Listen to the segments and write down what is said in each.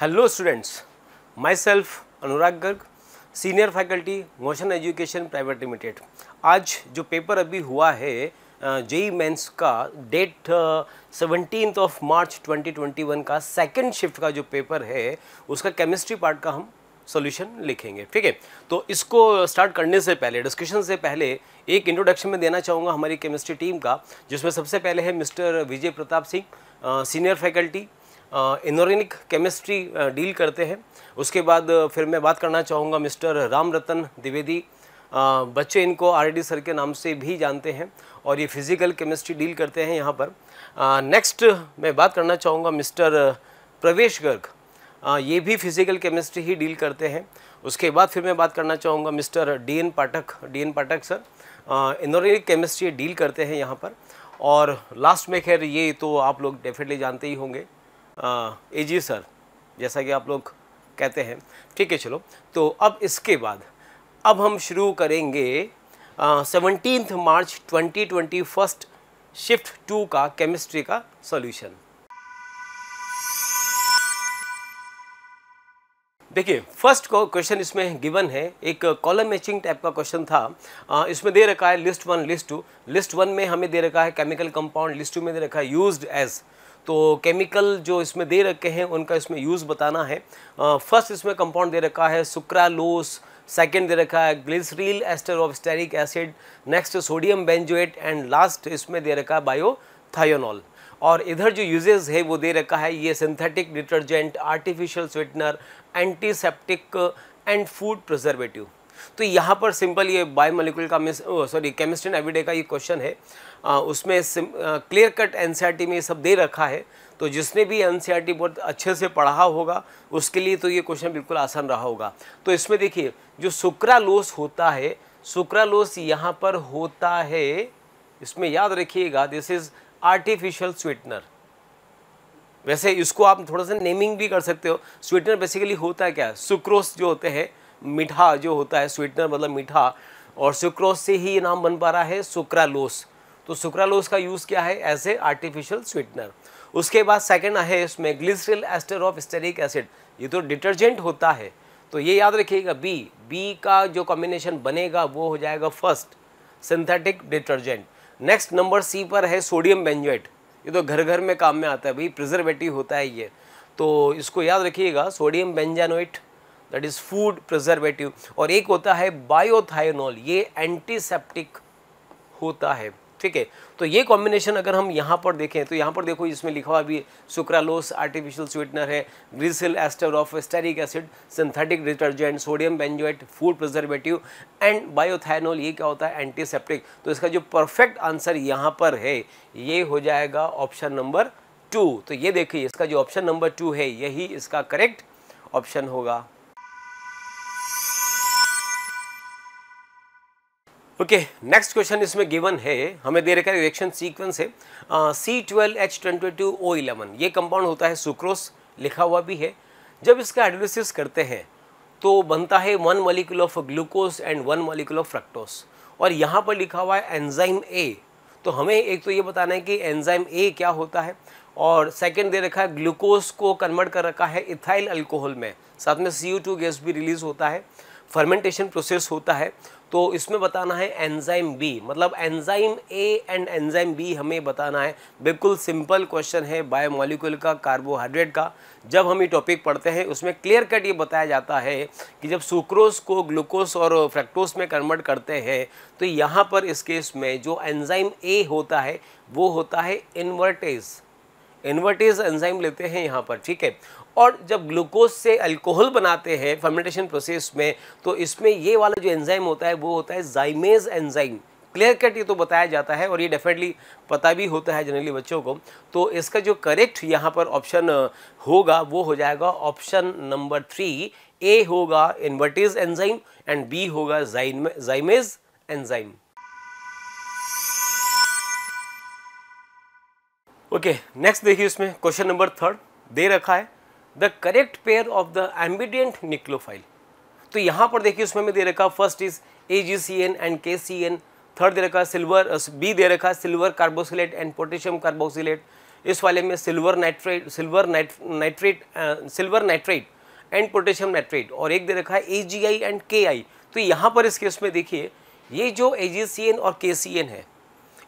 Hello students myself Anurag Garg senior faculty Motion Education private limited आज जो paper अभी हुआ है जेई मेंस का डेट सेवनटीन ऑफ मार्च 2021 का सेकंड शिफ्ट का जो पेपर है उसका केमिस्ट्री पार्ट का हम सॉल्यूशन लिखेंगे ठीक है तो इसको स्टार्ट करने से पहले डिस्कशन से पहले एक इंट्रोडक्शन में देना चाहूँगा हमारी केमिस्ट्री टीम का जिसमें सबसे पहले है mister Vijay Pratap Singh senior faculty inorganic chemistry deal करते हैं उसके बाद फिर मैं बात करना चाहूँगा मिस्टर राम रतन द्विवेदी बच्चे इनको आर सर के नाम से भी जानते हैं और ये फिज़िकल केमिस्ट्री डील करते हैं यहाँ पर नेक्स्ट मैं बात करना चाहूँगा मिस्टर प्रवेश गर्ग ये भी फिज़िकल केमिस्ट्री ही डील करते हैं उसके बाद फिर मैं बात करना चाहूँगा mister D N Pathak D N Pathak sir inorganic chemistry deal करते हैं यहाँ पर और लास्ट में खैर ये तो आप लोग डेफिनेटली जानते ही होंगे ए जी सर जैसा कि आप लोग कहते हैं ठीक है चलो तो अब इसके बाद अब हम शुरू करेंगे seventeen March twenty twenty first shift two का केमिस्ट्री का सॉल्यूशन देखिए फर्स्ट क्वेश्चन इसमें गिवन है एक कॉलम मैचिंग टाइप का क्वेश्चन था आ, इसमें दे रखा है list one list two list one में हमें दे रखा है केमिकल कंपाउंड लिस्ट टू में दे रखा है यूज्ड एज तो केमिकल जो इसमें दे रखे हैं उनका इसमें यूज़ बताना है फर्स्ट इसमें कंपाउंड दे रखा है सुक्रालोस सेकेंड दे रखा है glyceryl ester of stearic acid next sodium benzoate and last इसमें दे रखा है बायोथायोनॉल और इधर जो यूजेज है वो दे रखा है ये synthetic detergent artificial sweetener antiseptic and food preservative तो यहाँ पर सिंपल ये बायोमोलिकुल का सॉरी केमिस्ट्री एविडे का ये क्वेश्चन है आ, उसमें क्लियर कट एन में ये सब दे रखा है तो जिसने भी एन e बहुत अच्छे से पढ़ा होगा उसके लिए तो ये क्वेश्चन बिल्कुल आसान रहा होगा तो इसमें देखिए जो सुक्रालोस होता है सुक्रालोस यहाँ पर होता है इसमें याद रखिएगा दिस इज आर्टिफिशियल स्वीटनर वैसे इसको आप थोड़ा सा नेमिंग भी कर सकते हो स्वीटनर बेसिकली होता है क्या सुक्रोस जो होते हैं मीठा जो होता है स्वीटनर मतलब मीठा और सुक्रोस से ही ये नाम बन पा रहा है सुक्रालोस तो सुक्रालोस का यूज़ क्या है एज ए आर्टिफिशियल स्वीटनर उसके बाद सेकेंड है इसमें glyceryl ester of stearic acid ये तो डिटर्जेंट होता है तो ये याद रखिएगा बी बी का जो कॉम्बिनेशन बनेगा वो हो जाएगा first synthetic detergent next number C पर है सोडियम बेंजोइट ये तो घर घर में काम में आता है भाई प्रिजर्वेटिव होता है ये तो इसको याद रखिएगा sodium benzoate that is food preservative और एक होता है बायोथायोनॉल ये एंटीसेप्टिक होता है ठीक है तो ये कॉम्बिनेशन अगर हम यहाँ पर देखें तो यहाँ पर देखो इसमें लिखा हुआ भी सुक्रालोस आर्टिफिशियल स्वीटनर है glyceryl ester of stearic acid synthetic detergent sodium benzoate food preservative and bithionol ये क्या होता है एंटीसेप्टिक तो इसका जो परफेक्ट आंसर यहाँ पर है ये हो जाएगा ऑप्शन नंबर टू तो ये देखिए इसका जो ऑप्शन नंबर टू है यही इसका करेक्ट ऑप्शन होगा ओके नेक्स्ट क्वेश्चन इसमें गिवन है हमें दे रखा है रिएक्शन सीक्वेंस है C twelve H twenty two O eleven ये कंपाउंड होता है सुक्रोस लिखा हुआ भी है जब इसका एडोलिसिस करते हैं तो बनता है one molecule of glucose and one molecule of fructose और यहाँ पर लिखा हुआ है एंजाइम ए तो हमें एक तो ये बताना है कि एंजाइम ए क्या होता है और सेकंड दे रखा है ग्लूकोज को कन्वर्ट कर रखा है इथाइल अल्कोहल में साथ में सी गैस भी रिलीज़ होता है फर्मेंटेशन प्रोसेस होता है तो इसमें बताना है एंजाइम बी मतलब enzyme A and enzyme B हमें बताना है बिल्कुल सिंपल क्वेश्चन है बायोमोलिकुल का कार्बोहाइड्रेट का जब हम ये टॉपिक पढ़ते हैं उसमें क्लियर कट ये बताया जाता है कि जब सुक्रोज को ग्लूकोज और फ्रैक्टोज में कन्वर्ट करते हैं तो यहाँ पर इस केस में जो एंजाइम ए होता है वो होता है इन्वर्टेज इन्वर्टेज एंजाइम लेते हैं यहाँ पर ठीक है और जब ग्लूकोज से अल्कोहल बनाते हैं फर्मेंटेशन प्रोसेस में तो इसमें ये वाला जो एंजाइम होता है वो होता है जाइमेज एंजाइम क्लियर कट ये तो बताया जाता है और ये डेफिनेटली पता भी होता है जनरली बच्चों को तो इसका जो करेक्ट यहाँ पर ऑप्शन होगा वो हो जाएगा ऑप्शन नंबर थ्री ए होगा इन्वर्टिज एंजाइम एंड बी होगा जाइमेज एंजाइम ओके नेक्स्ट देखिए इसमें क्वेश्चन नंबर थर्ड दे रखा है the correct pair of the ambident nucleophile तो यहाँ पर देखिए उसमें मैं दे रखा first is A G C N and K C N third दे रखा सिल्वर बी दे रखा silver carboxylate and potassium carboxylate इस वाले में silver nitrate silver nitrate silver nitrate and potassium nitrate और एक दे रखा है ए जी आई एंड के आई तो यहाँ पर इस केस में देखिए ये जो ए जी सी एन और के सी एन है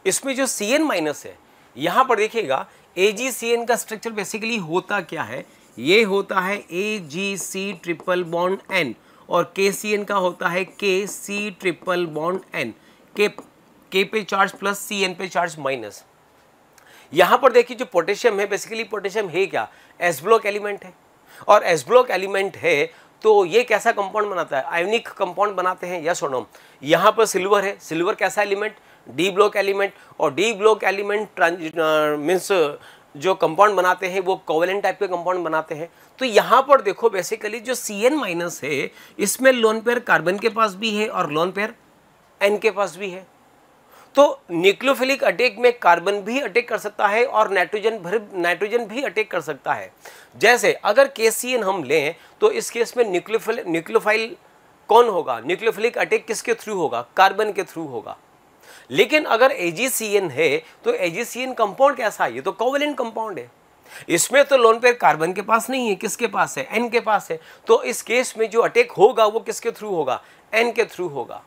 इसमें जो सी एन माइनस है यहाँ पर देखिएगा ए जी सी एन का स्ट्रक्चर बेसिकली होता क्या है ये होता है A G C triple bond N और के सी एन का होता है के सी ट्रिपल बॉन्ड एन के के पे चार्ज प्लस सी एन पे चार्ज माइनस यहां पर देखिए जो पोटेशियम है बेसिकली पोटेशियम है क्या एस ब्लॉक एलिमेंट है और एस ब्लॉक एलिमेंट है तो ये कैसा कंपाउंड बनाता है आयोनिक कंपाउंड बनाते हैं यस ओनम यहाँ पर सिल्वर है सिल्वर कैसा एलिमेंट डी ब्लॉक एलिमेंट और D block element trans means जो कंपाउंड बनाते हैं वो कोवेलेंट टाइप के कंपाउंड बनाते हैं तो यहाँ पर देखो बेसिकली जो सी एन माइनस है इसमें लोन पेयर कार्बन के पास भी है और लोन पेयर एन के पास भी है तो न्यूक्लोफिलिक अटैक में कार्बन भी अटैक कर सकता है और नाइट्रोजन भर नाइट्रोजन भी अटैक कर सकता है जैसे अगर के हम लें तो इस केस में न्यूक्लियोफिल न्यूक्लोफाइल कौन होगा न्यूक्लोफिलिक अटैक किसके थ्रू होगा कार्बन के थ्रू होगा लेकिन अगर एजीसीएन है तो एजीसीएन कंपाउंड कैसा है ये तो कोवलेंट कंपाउंड है इसमें तो लोन पेयर कार्बन के पास नहीं है किसके पास है एन के पास है तो इस केस में जो अटैक होगा वो किसके थ्रू होगा एन के थ्रू होगा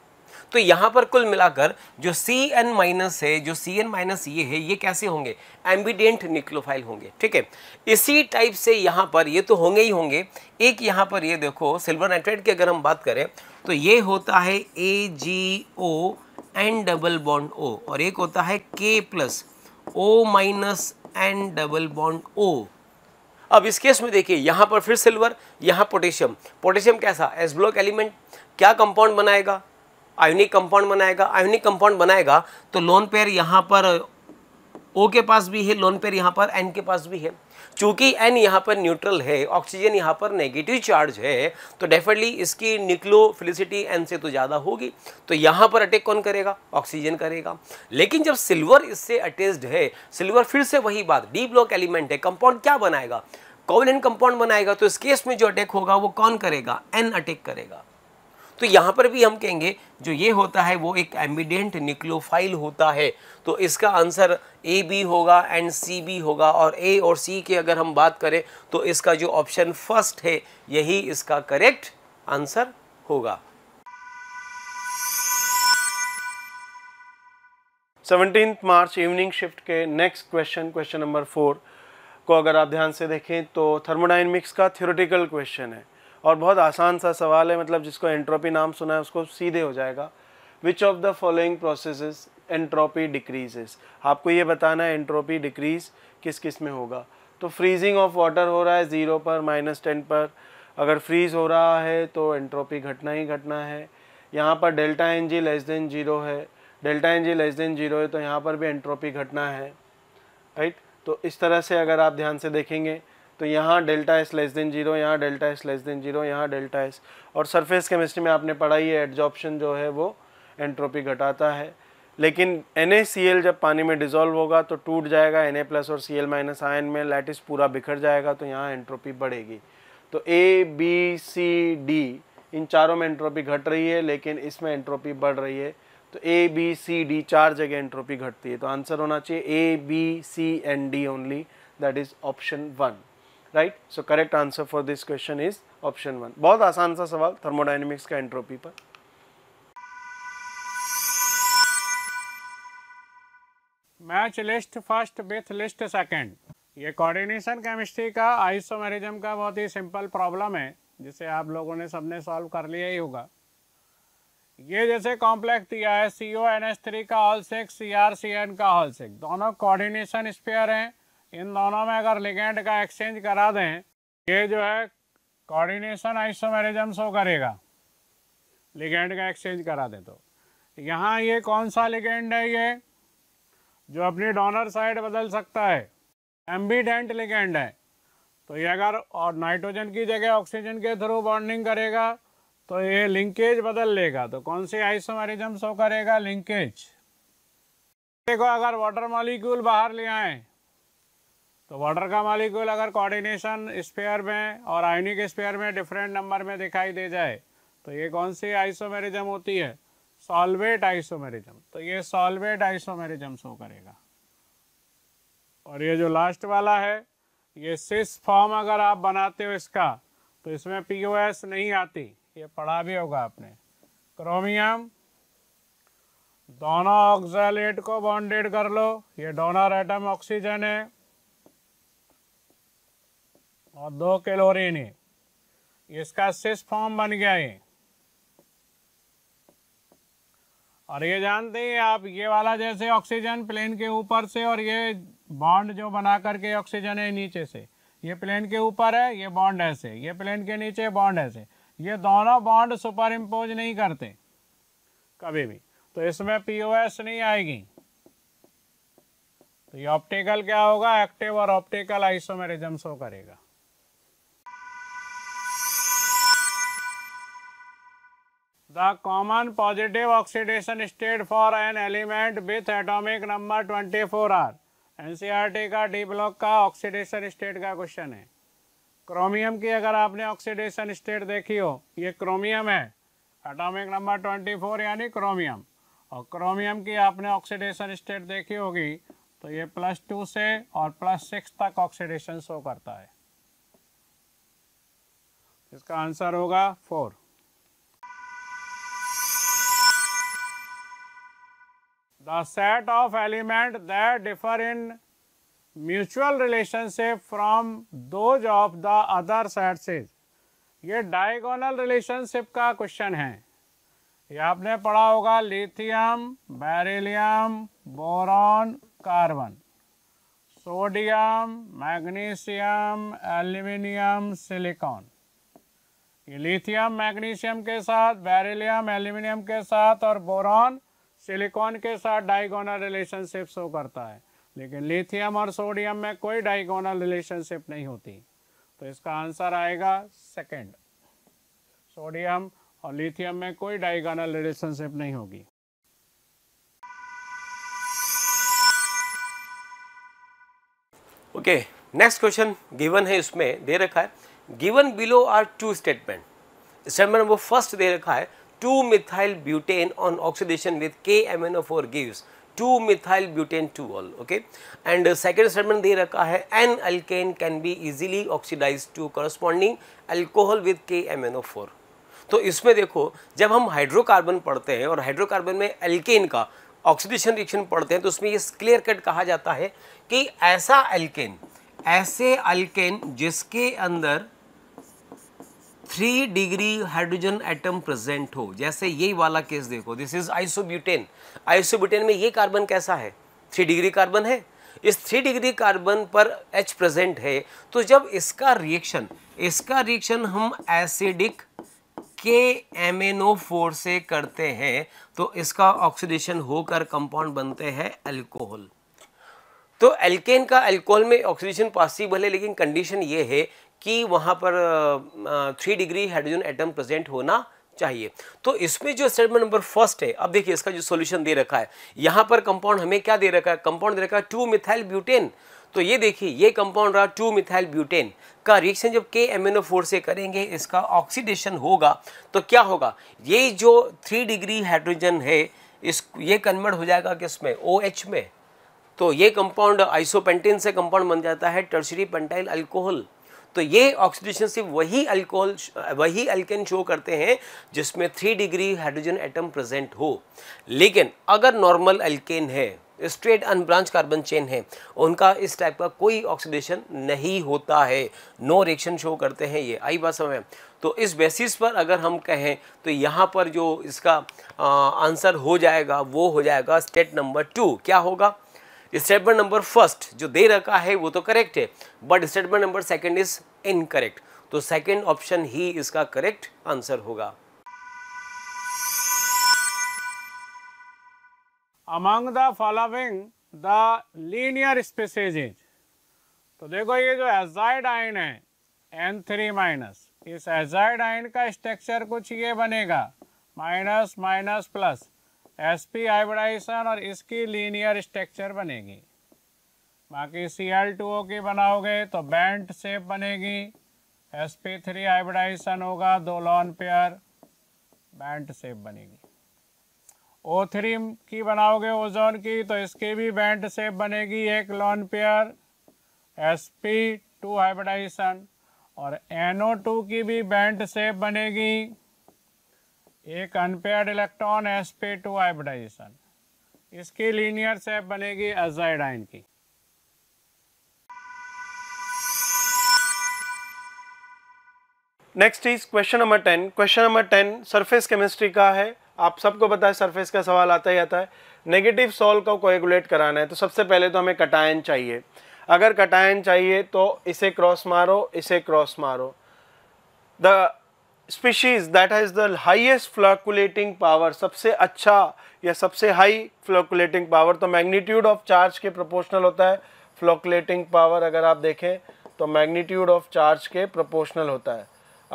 तो यहां पर कुल मिलाकर जो सी एन माइनस है जो सी एन माइनस ये है ये कैसे होंगे एम्बिडेंट निक्लोफाइल होंगे ठीक है इसी टाइप से यहां पर ये तो होंगे ही होंगे एक यहां पर ये देखो सिल्वर नाइट्रेट की अगर हम बात करें तो ये होता है A G O N double bond O और एक होता है K plus O minus N double bond O अब इस केस में देखिए यहाँ पर फिर सिल्वर यहाँ पोटेशियम पोटेशियम कैसा एस ब्लॉक एलिमेंट क्या कंपाउंड बनाएगा आयोनिक कंपाउंड बनाएगा आयोनिक कंपाउंड बनाएगा तो लोन पेयर यहाँ पर ओ के पास भी है लोन पेयर यहाँ पर एन के पास भी है चूंकि एन यहाँ पर न्यूट्रल है ऑक्सीजन यहाँ पर नेगेटिव चार्ज है तो डेफिनेटली इसकी फिलिसिटी एन से तो ज़्यादा होगी तो यहाँ पर अटैक कौन करेगा ऑक्सीजन करेगा लेकिन जब सिल्वर इससे अटैच्ड है सिल्वर फिर से वही बात डी ब्लॉक एलिमेंट है कंपाउंड क्या बनाएगा एन कंपाउंड बनाएगा तो इस केस में जो अटैक होगा वो कौन करेगा एन अटैक करेगा तो यहाँ पर भी हम कहेंगे जो ये होता है वो एक एम्बिडेंट निक्लोफाइल होता है तो इसका आंसर ए बी होगा एंड सी बी होगा और ए और सी की अगर हम बात करें तो इसका जो ऑप्शन फर्स्ट है यही इसका करेक्ट आंसर होगा 17th मार्च इवनिंग शिफ्ट के next question question number four को अगर आप ध्यान से देखें तो थर्मोडाइनमिक्स का थ्योरेटिकल क्वेश्चन है और बहुत आसान सा सवाल है मतलब जिसको एंट्रोपी नाम सुना है उसको सीधे हो जाएगा which of the following process entropy decreases आपको ये बताना है एंट्रोपी डिक्रीज किस किस में होगा तो फ्रीजिंग ऑफ वाटर हो रहा है ज़ीरो पर माइनस टेन पर अगर फ्रीज़ हो रहा है तो एंट्रोपी घटना ही घटना है यहाँ पर delta N G less than zero है delta N G less than zero है तो यहाँ पर भी एंट्रोपी घटना है राइट तो इस तरह से अगर आप ध्यान से देखेंगे तो यहाँ delta S less than zero यहाँ delta S less than zero यहाँ डेल्टा एस और सरफेस केमिस्ट्री में आपने पढ़ा ही है एडजॉप्शन जो है वो एंट्रोपी घटाता है लेकिन एन जब पानी में डिजोल्व होगा तो टूट जाएगा एन प्लस और सी एल माइनस आयन में लैटिस पूरा बिखर जाएगा तो यहाँ एंट्रोपी बढ़ेगी तो ए बी सी डी इन चारों में एंट्रोपी घट रही है लेकिन इसमें एंट्रोपी बढ़ रही है तो ए बी सी डी चार जगह एंट्रोपी घटती है तो आंसर होना चाहिए A B C and D only that is option one right so correct answer for this question is option one बहुत आसान सा सवाल थर्मोडाइनमिक्स का एंट्रोपी पर match list first with list second ये कोऑर्डिनेशन केमिस्ट्री का आइसोमेरिज्म का बहुत ही सिंपल प्रॉब्लम है जिसे आप लोगों ने सबने सॉल्व कर लिया ही होगा ये जैसे कॉम्प्लेक्स दिया है C O N S three का whole six C R C N का हॉल सिक्स दोनों कोऑर्डिनेशन स्पेयर हैं इन दोनों में अगर लिगेंड का एक्सचेंज करा दें ये जो है कोऑर्डिनेशन आइसोमेरिज्म शो करेगा लिगेंड का एक्सचेंज करा दें तो यहाँ ये कौन सा लिगेंड है ये जो अपनी डोनर साइड बदल सकता है एम्बीडेंट लिगेंड है तो ये अगर और नाइट्रोजन की जगह ऑक्सीजन के थ्रू बॉन्डिंग करेगा तो ये लिंकेज बदल लेगा तो कौन सी आइसोमेरिज्म शो करेगा लिंकेज देखो अगर वाटर मॉलिक्यूल बाहर ले आए तो वाटर का मालिक्यूल अगर कोऑर्डिनेशन स्पेयर में और आयनिक स्पेयर में डिफरेंट नंबर में दिखाई दे जाए तो ये कौन सी आइसोमेरिज्म होती है सॉल्वेट आइसोमेरिज्म तो ये सॉल्वेट आइसोमेरिज्म शो करेगा और ये जो लास्ट वाला है ये सिस फॉर्म अगर आप बनाते हो इसका तो इसमें पीओएस नहीं आती ये पढ़ा भी होगा आपने क्रोमियम दोनों ऑक्सलेट को बॉन्डेड कर लो ये डोनर एटम ऑक्सीजन है और दो कैलोरीन इसका सिस फॉर्म बन गया है और ये जानते हैं आप ये वाला जैसे ऑक्सीजन प्लेन के ऊपर से और ये बॉन्ड जो बना करके ऑक्सीजन है नीचे से ये प्लेन के ऊपर है ये बॉन्ड ऐसे ये प्लेन के नीचे बॉन्ड ऐसे ये दोनों बॉन्ड सुपर इम्पोज नहीं करते कभी भी तो इसमें पीओएस नहीं आएगी तो ये ऑप्टिकल क्या होगा एक्टिव और ऑप्टिकल आइसोमेरिज्म शो करेगा The common positive oxidation state for an element with atomic number 24 are NCERT का डी ब्लॉक का ऑक्सीडेशन स्टेट का क्वेश्चन है क्रोमियम की अगर आपने ऑक्सीडेशन स्टेट देखी हो ये क्रोमियम है एटॉमिक नंबर 24 यानी क्रोमियम और क्रोमियम की आपने ऑक्सीडेशन स्टेट देखी होगी तो ये प्लस टू से और प्लस सिक्स तक ऑक्सीडेशन शो करता है इसका आंसर होगा four the set of element that differ in mutual relationship from those of the other sets is ये diagonal relationship का question है ये आपने पढ़ा होगा lithium beryllium boron carbon sodium magnesium aluminium silicon ये लिथियम मैग्नीशियम के साथ बेरिलियम एल्यूमिनियम के साथ और बोरॉन सिलिकॉन के साथ डाइगोनल रिलेशनशिप शो करता है लेकिन लिथियम और सोडियम में कोई डाइगोनल रिलेशनशिप नहीं होती तो इसका आंसर आएगा सेकंड सोडियम और लिथियम में कोई डाइगोनल रिलेशनशिप नहीं होगी ओके नेक्स्ट क्वेश्चन गिवन है इसमें दे रखा है given below are two statement statement वो फर्स्ट दे रखा है 2 methyl butane on oxidation with KMNO4 gives 2 methyl butane 2 all okay and uh, second statement दे रखा है an alkane can be easily oxidized to corresponding alcohol with KMNO4 तो इसमें देखो जब हम हाइड्रोकार्बन पढ़ते हैं और हाइड्रोकार्बन में एल्केन का ऑक्सीडेशन रिएक्शन पढ़ते हैं तो उसमें ये क्लियर कट कहा जाता है कि ऐसा एल्केन ऐसे अल्केन जिसके अंदर three degree hydrogen atom present हो जैसे ये वाला केस देखो दिस इज आइसोब्यूटेन आइसोब्यूटेन में ये कार्बन कैसा है थ्री डिग्री कार्बन है इस थ्री डिग्री कार्बन पर H प्रेजेंट है तो जब इसका रिएक्शन इसका रिएक्शन हम एसिडिक के एम से करते हैं तो इसका ऑक्सीडेशन होकर कंपाउंड बनते हैं अल्कोहल तो एल्केन का अल्कोहल में ऑक्सीडेशन पॉसिबल है लेकिन कंडीशन ये है कि वहाँ पर three degree hydrogen atom present होना चाहिए तो इसमें जो स्टेटमेंट नंबर फर्स्ट है अब देखिए इसका जो सॉल्यूशन दे रखा है यहाँ पर कंपाउंड हमें क्या दे रखा है कंपाउंड दे रखा है टू मिथाइल ब्यूटेन तो ये देखिए ये कंपाउंड रहा टू मिथाइल ब्यूटेन का रिएक्शन जब के एम फोर से करेंगे इसका ऑक्सीडेशन होगा तो क्या होगा ये जो थ्री डिग्री हाइड्रोजन है इस ये कन्वर्ट हो जाएगा किसमें ओ OH में तो ये कंपाउंड आइसोपेंटेन से कंपाउंड बन जाता है टर्सरी पेंटाइल अल्कोहल तो ये ऑक्सीडेशन सिर्फ वही अल्कोहल वही अल्केन शो करते हैं जिसमें three degree hydrogen atom present हो लेकिन अगर नॉर्मल अल्केन है स्ट्रेट अनब्रांच कार्बन चेन है उनका इस टाइप का कोई ऑक्सीडेशन नहीं होता है नो रिएक्शन शो करते हैं ये आई बात समय तो इस बेसिस पर अगर हम कहें तो यहाँ पर जो इसका आंसर हो जाएगा वो हो जाएगा स्टेट नंबर टू क्या होगा स्टेटमेंट नंबर फर्स्ट जो दे रखा है वो तो करेक्ट है but statement number second is incorrect तो सेकेंड ऑप्शन ही इसका करेक्ट आंसर होगा among the following the linear species तो देखो ये जो एजाइड आयन है एन थ्री माइनस इस एजाइड आयन का स्ट्रक्चर कुछ ये बनेगा minus minus plus S P hybridization और इसकी लीनियर स्ट्रक्चर बनेगी बाकी सी एल टू ओ की बनाओगे तो बैंड शेप बनेगी एस पी थ्री हाइब्रिडाइजेशन होगा दो लॉन पेयर बैंड शेप बनेगी ओ थ्री की बनाओगे ओजोन की तो इसकी भी बैंड शेप बनेगी एक lone pair S P two hybridization और एनओ टू की भी बैंड शेप बनेगी एक unpaired electron S P two hybridization इसकी लीनियर सेप बनेगी एजाइडाइन की next is question number ten question number ten surface chemistry का है आप सबको पता है सरफेस का सवाल आता ही आता है नेगेटिव सॉल को कोएगुलेट कराना है तो सबसे पहले तो हमें कटायन चाहिए अगर कटायन चाहिए तो इसे क्रॉस मारो इसे क्रॉस मारो the species that has the highest flocculating power सबसे अच्छा या सबसे हाई फ्लॉकुलेटिंग पावर तो मैग्नीट्यूड ऑफ चार्ज के प्रोपोर्शनल होता है फ्लॉकुलेटिंग पावर अगर आप देखें तो मैग्नीट्यूड ऑफ चार्ज के प्रोपोर्शनल होता है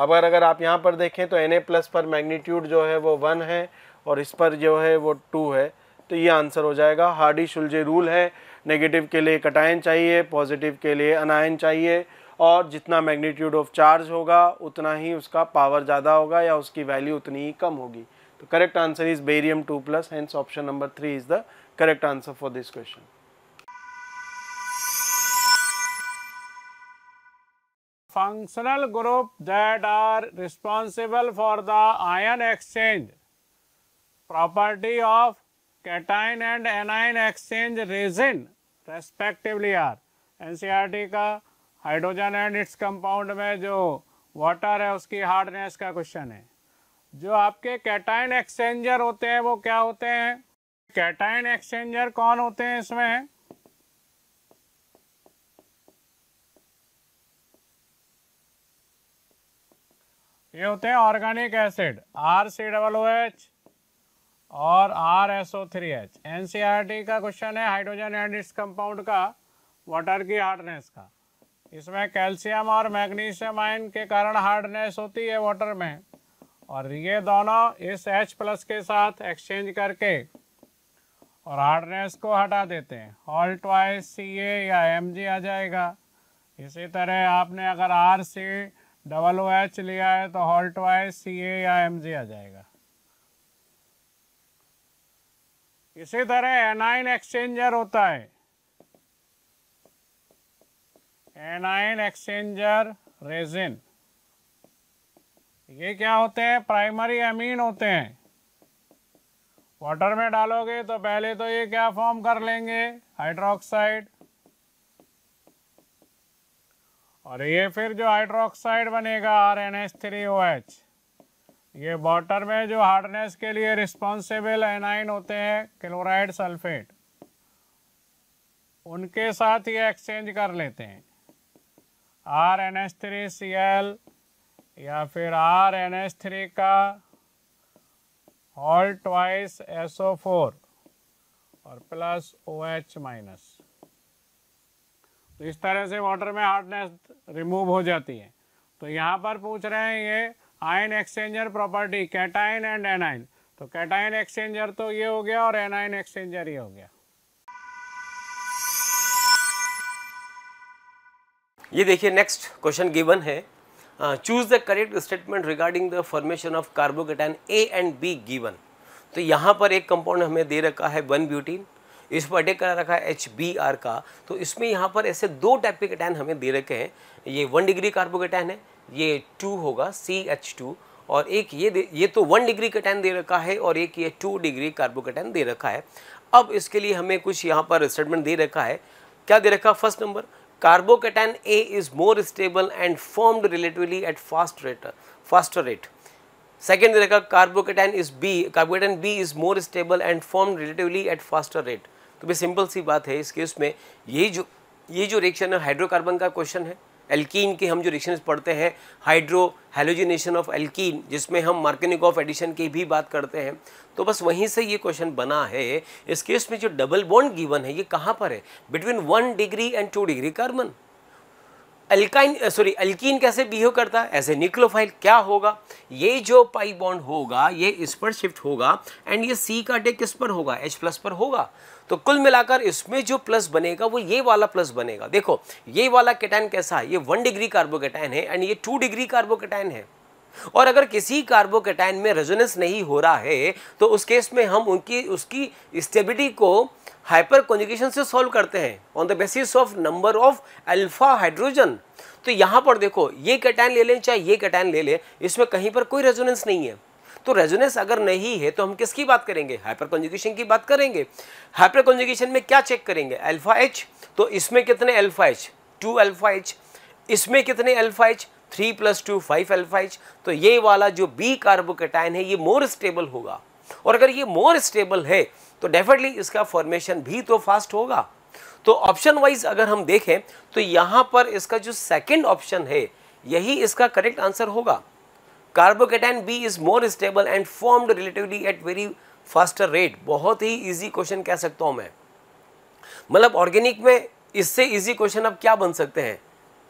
अगर अगर आप यहाँ पर देखें तो एन ए प्लस पर मैग्नीट्यूड जो है वो वन है और इस पर जो है वो टू है तो ये आंसर हो जाएगा हार्डी शुलझे रूल है नेगेटिव के लिए कटायन चाहिए पॉजिटिव के लिए अनायन चाहिए और जितना मैग्नीट्यूड ऑफ चार्ज होगा उतना ही उसका पावर ज़्यादा होगा या उसकी वैल्यू उतनी ही कम होगी तो correct answer is barium two plus hence option number three is the correct answer for this question functional group that are responsible for the ion exchange property of cation and anion exchange resin respectively are NCERT का hydrogen and its compound में जो water है उसकी hardness का question है जो आपके cation exchanger होते हैं वो क्या होते हैं कैटाइन एक्सचेंजर कौन होते हैं इसमें ये होते हैं organic acid R C double H और R S O three H N का क्वेश्चन है हाइड्रोजन एंड इट्स कंपाउंड का वाटर की हार्डनेस का इसमें कैल्शियम और मैग्नीशियम आयन के कारण हार्डनेस होती है वाटर में और ये दोनों इस एच प्लस के साथ एक्सचेंज करके और हार्डनेस को हटा देते हैं ऑल्ट वाइज सी ए या एम जी आ जाएगा इसी तरह आपने अगर R C double O H लिया है तो हॉल्ट वाइज सी ए या एम जी आ जाएगा इसी तरह एनाइन एक्सचेंजर होता है एनायन एक्सचेंजर रेजिन ये क्या होते हैं प्राइमरी अमीन होते हैं वाटर में डालोगे तो पहले तो ये क्या फॉर्म कर लेंगे हाइड्रोक्साइड और ये फिर जो हाइड्रोक्साइड बनेगा R N H three O H ये वाटर में जो हार्डनेस के लिए रिस्पॉन्सिबल एनाइन होते हैं क्लोराइड सल्फेट उनके साथ ये एक्सचेंज कर लेते हैं R N S three C L या फिर आर एन एस थ्री का whole twice S O four और प्लस ओ एच माइनस तो इस तरह से वाटर में हार्डनेस रिमूव हो जाती है तो यहाँ पर पूछ रहे हैं ये ion exchanger property cation and anion तो कैटाइन एक्सचेंजर तो ये हो गया और एनाइन एक्सचेंजर ये हो गया ये देखिए नेक्स्ट क्वेश्चन गिवन है choose the correct statement regarding the formation of carbocation A and B given तो यहाँ पर एक कंपाउंड हमें दे रखा है वन ब्यूटीन इस पर अटैक करा रखा है एच बी आर का तो इसमें यहाँ पर ऐसे दो टाइप के कैटाइन हमें दे रखे हैं ये वन डिग्री कार्बोकेटाइन है ये टू होगा सी एच टू और एक ये ये तो वन डिग्री कैटाइन दे रखा है और एक ये टू डिग्री कार्बोकेटाइन दे रखा है अब इसके लिए हमें कुछ यहाँ पर स्टेटमेंट दे रखा है क्या दे रखा first number Carbocation A is more stable and formed relatively at fast rate, faster rate. Second देखा carbocation is B, carbocation B is more stable and formed relatively at faster rate. तो भी simple सी बात है इस case में यही जो ये जो रिएक्शन है हाइड्रोकार्बन का क्वेश्चन है एल्कीन के हम जो रिएक्शंस पढ़ते हैं हाइड्रो हेलोजिनेशन ऑफ एल्कीन जिसमें हम मार्केनिक ऑफ एडिशन की भी बात करते हैं तो बस वहीं से ये क्वेश्चन बना है इस केस में जो डबल बॉन्ड गिवन है ये कहाँ पर है between one degree and two degree carbon alkyne sorry alkene कैसे बिहेव करता है एज ए निक्लोफाइल क्या होगा ये जो पाई बॉन्ड होगा ये इस पर शिफ्ट होगा एंड ये सी का अटैक किस पर होगा एच प्लस पर होगा तो कुल मिलाकर इसमें जो प्लस बनेगा वो ये वाला प्लस बनेगा देखो ये वाला कैटाइन कैसा है ये वन डिग्री कार्बोकेटाइन है एंड ये टू डिग्री कार्बोकेटाइन है और अगर किसी कार्बोकेटाइन में रेजोनेंस नहीं हो रहा है तो उस केस में हम उनकी उसकी स्टेबिलिटी को हाइपर कॉन्जुगेशन से सॉल्व करते हैं on the basis of number of alpha hydrogen तो यहाँ पर देखो ये कैटैन ले लें चाहे ये कैटैन ले लें इसमें कहीं पर कोई रेजोनेंस नहीं है तो रेजोनेंस अगर नहीं है तो हम किसकी बात करेंगे हाइपर कॉन्जुगेशन की बात करेंगे हाइपर कॉन्जुगेशन में क्या चेक करेंगे अल्फा एच तो इसमें कितने alpha H two alpha H इसमें कितने alpha H three plus two five alpha H तो ये वाला जो बी कार्बोकेटाइन है ये मोर स्टेबल होगा और अगर ये मोर स्टेबल है तो डेफिनेटली इसका फॉर्मेशन भी तो फास्ट होगा तो ऑप्शन वाइज अगर हम देखें तो यहां पर इसका जो सेकेंड ऑप्शन है यही इसका करेक्ट आंसर होगा carbocation B is more stable and formed relatively at very faster rate बहुत ही इजी क्वेश्चन कह सकता हूँ मैं मतलब ऑर्गेनिक में इससे इजी क्वेश्चन अब क्या बन सकते हैं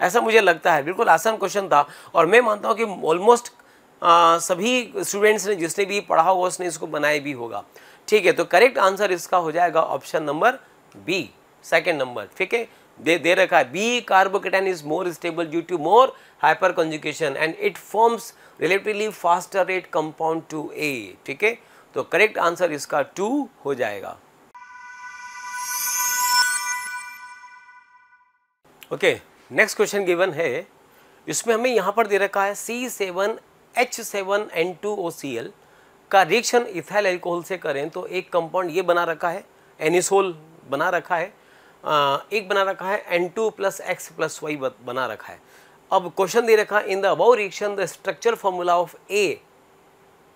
ऐसा मुझे लगता है बिल्कुल आसान क्वेश्चन था और मैं मानता हूँ कि ऑलमोस्ट सभी स्टूडेंट्स ने जिसने भी पढ़ा होगा उसने इसको बनाया भी होगा ठीक है तो करेक्ट आंसर इसका हो जाएगा option number B second number ठीक है दे दे रखा है B carbocation is more stable due to more hyperconjugation and it forms relatively faster rate compound to A ठीक है तो करेक्ट आंसर इसका टू हो जाएगा ओके नेक्स्ट क्वेश्चन गिवन है इसमें हमें यहां पर दे रखा है C seven H seven N two O C L का रिएक्शन इथाइल एल्कोहल से करें तो एक कंपाउंड ये बना रखा है एनिसोल बना रखा है एक बना रखा है N two plus X plus Y बना रखा है अब क्वेश्चन दे रखा है in the above reaction the structure formula of A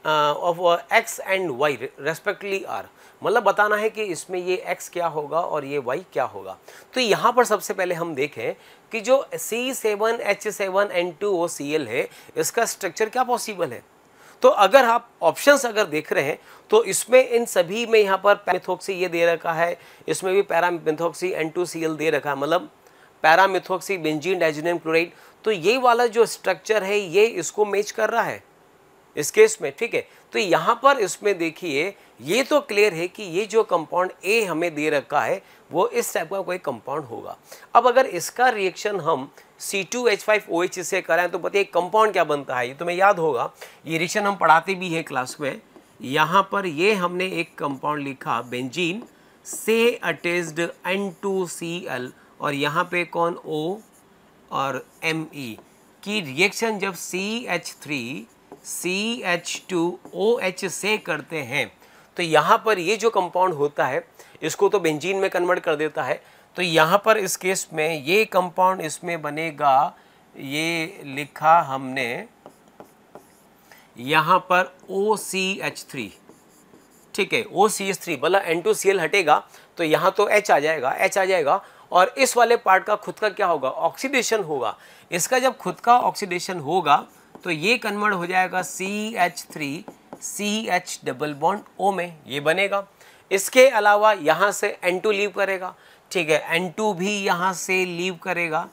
of X and Y respectively are मतलब बताना है कि इसमें ये एक्स क्या होगा और ये वाई क्या होगा तो यहाँ पर सबसे पहले हम देखें कि जो C seven H seven N two O C L है इसका स्ट्रक्चर क्या पॉसिबल है तो अगर आप ऑप्शंस अगर देख रहे हैं तो इसमें इन सभी में यहाँ पर पैरामिथोक्सी ये दे रखा है इसमें भी para methoxy N two C L दे रखा है मतलब पैरामिथोक्सी बेंजीन डाइजिनियम क्लोराइड तो ये वाला जो स्ट्रक्चर है ये इसको मैच कर रहा है इस केस में ठीक है तो यहाँ पर इसमें देखिए ये तो क्लियर है कि ये जो कंपाउंड ए हमें दे रखा है वो इस टाइप का कोई कंपाउंड होगा अब अगर इसका रिएक्शन हम C two H five O H से कराएं तो बताइए कंपाउंड क्या बनता है ये तुम्हें याद होगा ये रिएक्शन हम पढ़ाते भी है क्लास में यहाँ पर ये हमने एक कंपाउंड लिखा बेंजीन से attached N two C L और यहाँ पे कौन ओ और एम ई की रिएक्शन जब C H three C H two O H से करते हैं तो यहाँ पर ये जो कंपाउंड होता है इसको तो बेंजीन में कन्वर्ट कर देता है तो यहाँ पर इस केस में ये कंपाउंड इसमें बनेगा ये लिखा हमने यहाँ पर ओ सी एच थ्री ठीक है ओ सी एच थ्री भला एन टू सी एल हटेगा तो यहाँ तो एच आ जाएगा एच आ जाएगा और इस वाले पार्ट का खुद का क्या होगा ऑक्सीडेशन होगा इसका जब खुद का ऑक्सीडेशन होगा तो ये कन्वर्ट हो जाएगा C H three C H double bond O में ये बनेगा इसके अलावा यहाँ से एन टू लीव करेगा ठीक है एन टू भी यहाँ से लीव करेगा